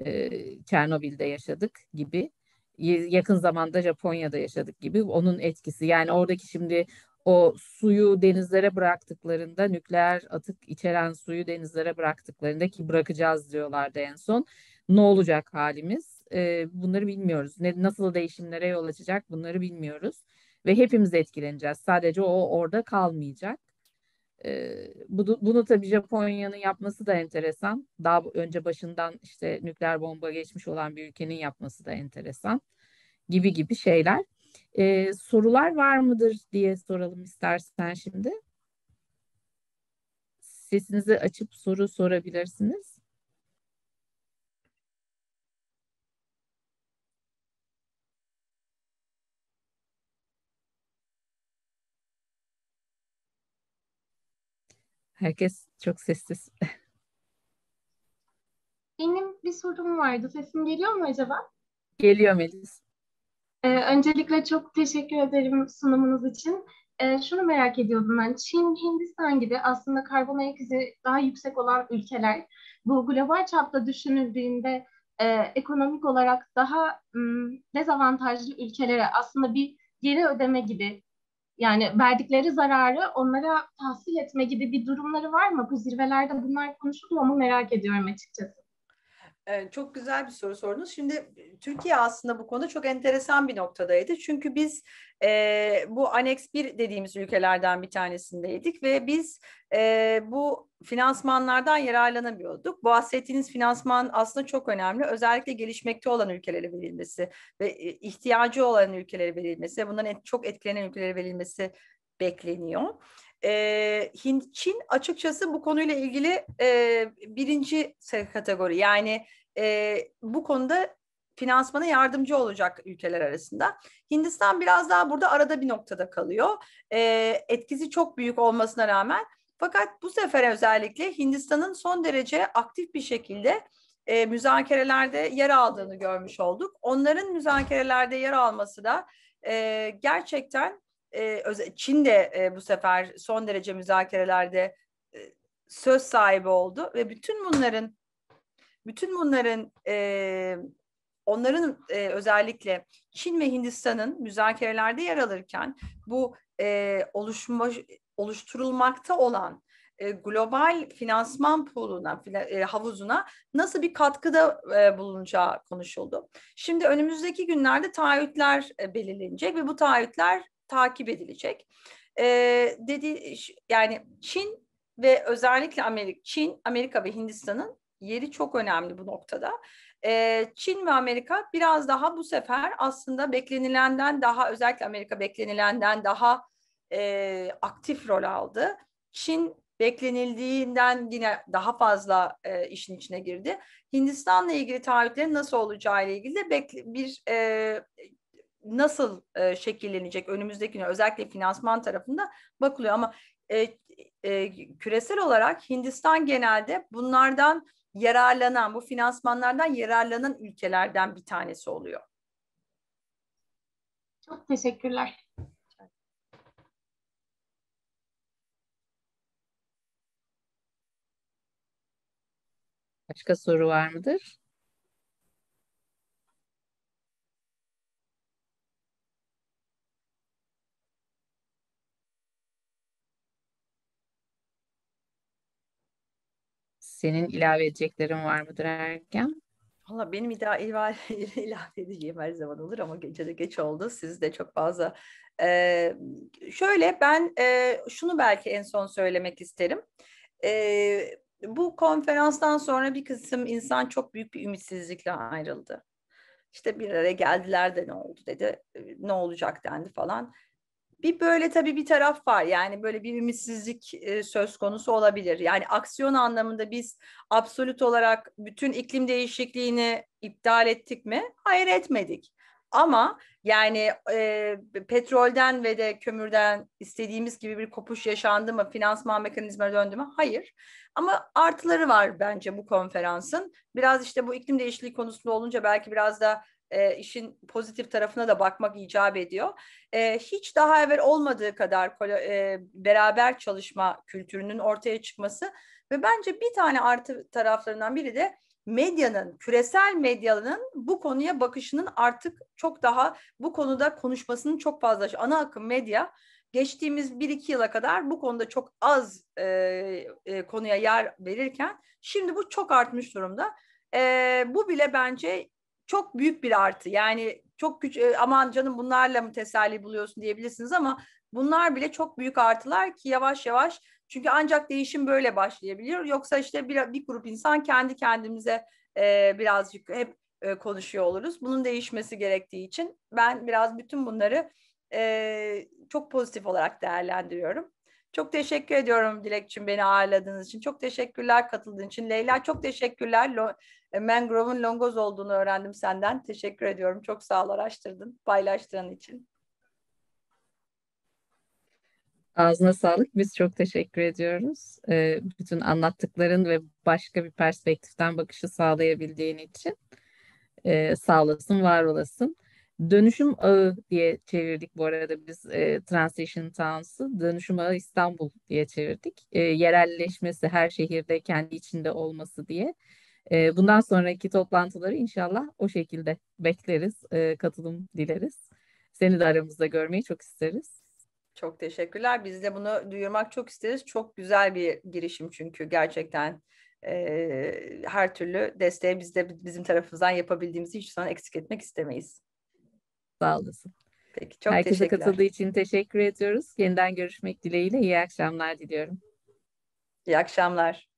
Speaker 1: e, Çernobil'de yaşadık gibi yakın zamanda Japonya'da yaşadık gibi onun etkisi yani oradaki şimdi o suyu denizlere bıraktıklarında nükleer atık içeren suyu denizlere bıraktıklarında ki bırakacağız diyorlardı en son ne olacak halimiz e, bunları bilmiyoruz ne, nasıl değişimlere yol açacak bunları bilmiyoruz ve hepimiz etkileneceğiz sadece o orada kalmayacak e, bunu, bunu tabii Japonya'nın yapması da enteresan. Daha önce başından işte nükleer bomba geçmiş olan bir ülkenin yapması da enteresan gibi gibi şeyler. E, sorular var mıdır diye soralım istersen şimdi. Sesinizi açıp soru sorabilirsiniz. Herkes çok sessiz.
Speaker 3: Benim bir sorum vardı. Sesim geliyor mu acaba? Geliyor Melis. Ee, öncelikle çok teşekkür ederim sunumunuz için. Ee, şunu merak ediyordum ben. Çin, Hindistan gibi aslında
Speaker 1: karbon ayak izi daha yüksek olan ülkeler bu global çapta düşünüldüğünde e, ekonomik olarak daha m, dezavantajlı ülkelere aslında bir geri ödeme gibi yani verdikleri zararı onlara tahsil etme gibi bir
Speaker 3: durumları var mı? Bu zirvelerde bunlar konuşuluyor mu merak ediyorum açıkçası.
Speaker 2: Ee, çok güzel bir soru sordunuz. Şimdi e, Türkiye aslında bu konuda çok enteresan bir noktadaydı. Çünkü biz e, bu Annex 1 dediğimiz ülkelerden bir tanesindeydik ve biz e, bu finansmanlardan yararlanamıyorduk. Bu bahsettiğiniz finansman aslında çok önemli. Özellikle gelişmekte olan ülkelere verilmesi ve e, ihtiyacı olan ülkelere verilmesi, bundan çok etkilenen ülkelere verilmesi bekleniyor. Çin açıkçası bu konuyla ilgili birinci kategori yani bu konuda finansmana yardımcı olacak ülkeler arasında. Hindistan biraz daha burada arada bir noktada kalıyor. etkisi çok büyük olmasına rağmen fakat bu sefer özellikle Hindistan'ın son derece aktif bir şekilde e, müzakerelerde yer aldığını görmüş olduk. Onların müzakerelerde yer alması da e, gerçekten Çin de bu sefer son derece müzakerelerde söz sahibi oldu ve bütün bunların bütün bunların onların özellikle Çin ve Hindistan'ın müzakerelerde yer alırken bu oluşma oluşturulmakta olan global finansman pooluna, havuzuna nasıl bir katkıda bulunacağı konuşuldu. Şimdi önümüzdeki günlerde taahhütler e, belirlenecek ve bu taahhütler takip edilecek. E, dedi yani Çin ve özellikle Amerika, Çin, Amerika ve Hindistan'ın yeri çok önemli bu noktada. E, Çin ve Amerika biraz daha bu sefer aslında beklenilenden daha özellikle Amerika beklenilenden daha e, aktif rol aldı. Çin beklenildiğinden yine daha fazla e, işin içine girdi. Hindistan'la ilgili taahhütlerin nasıl olacağı ile ilgili de bir e, nasıl e, şekillenecek önümüzdeki yıl özellikle finansman tarafında bakılıyor ama e, e, küresel olarak Hindistan genelde bunlardan yararlanan bu finansmanlardan yararlanan ülkelerden bir tanesi oluyor.
Speaker 3: Çok teşekkürler.
Speaker 1: Başka soru var mıdır? Senin ilave edeceklerin var mıdır Erken?
Speaker 2: Valla benim ideal <laughs> ilave edeceğim her zaman olur ama gece de geç oldu. Siz de çok fazla. Ee, şöyle ben e, şunu belki en son söylemek isterim. Ee, bu konferanstan sonra bir kısım insan çok büyük bir ümitsizlikle ayrıldı. İşte bir araya geldiler de ne oldu dedi, ne olacak dendi falan. Bir böyle tabii bir taraf var yani böyle bir ümitsizlik söz konusu olabilir. Yani aksiyon anlamında biz absolut olarak bütün iklim değişikliğini iptal ettik mi? Hayır etmedik. Ama yani e, petrolden ve de kömürden istediğimiz gibi bir kopuş yaşandı mı? Finansman mekanizma döndü mü? Hayır. Ama artıları var bence bu konferansın. Biraz işte bu iklim değişikliği konusunda olunca belki biraz da e, işin pozitif tarafına da bakmak icap ediyor. E, hiç daha evvel olmadığı kadar e, beraber çalışma kültürünün ortaya çıkması ve bence bir tane artı taraflarından biri de medyanın, küresel medyanın bu konuya bakışının artık çok daha bu konuda konuşmasının çok fazla. Ana akım medya geçtiğimiz bir iki yıla kadar bu konuda çok az e, e, konuya yer verirken şimdi bu çok artmış durumda. E, bu bile bence çok büyük bir artı. Yani çok güç e, aman canım bunlarla mı teselli buluyorsun diyebilirsiniz ama bunlar bile çok büyük artılar ki yavaş yavaş çünkü ancak değişim böyle başlayabilir. Yoksa işte bir, bir grup insan kendi kendimize e, birazcık hep e, konuşuyor oluruz. Bunun değişmesi gerektiği için ben biraz bütün bunları e, çok pozitif olarak değerlendiriyorum. Çok teşekkür ediyorum Dilekçim beni ağırladığınız için. Çok teşekkürler katıldığın için. Leyla çok teşekkürler. E, mangrove'un longoz olduğunu öğrendim senden. Teşekkür ediyorum. Çok sağ ol araştırdın, paylaştığın için.
Speaker 1: Ağzına sağlık. Biz çok teşekkür ediyoruz. E, bütün anlattıkların ve başka bir perspektiften bakışı sağlayabildiğin için e, sağ olasın, var olasın. Dönüşüm Ağı diye çevirdik bu arada biz e, Transition Towns'ı. Dönüşüm Ağı İstanbul diye çevirdik. E, yerelleşmesi, her şehirde kendi içinde olması diye. Ee, bundan sonraki toplantıları inşallah o şekilde bekleriz, e, katılım dileriz. Seni de aramızda görmeyi çok isteriz.
Speaker 2: Çok teşekkürler. Biz de bunu duyurmak çok isteriz. Çok güzel bir girişim çünkü gerçekten ee, her türlü desteği biz de bizim tarafımızdan yapabildiğimizi hiç sonra eksik etmek istemeyiz.
Speaker 1: Sağ olasın. Peki çok Herkese teşekkürler. Herkese katıldığı için teşekkür ediyoruz. Yeniden görüşmek dileğiyle iyi akşamlar diliyorum.
Speaker 2: İyi akşamlar.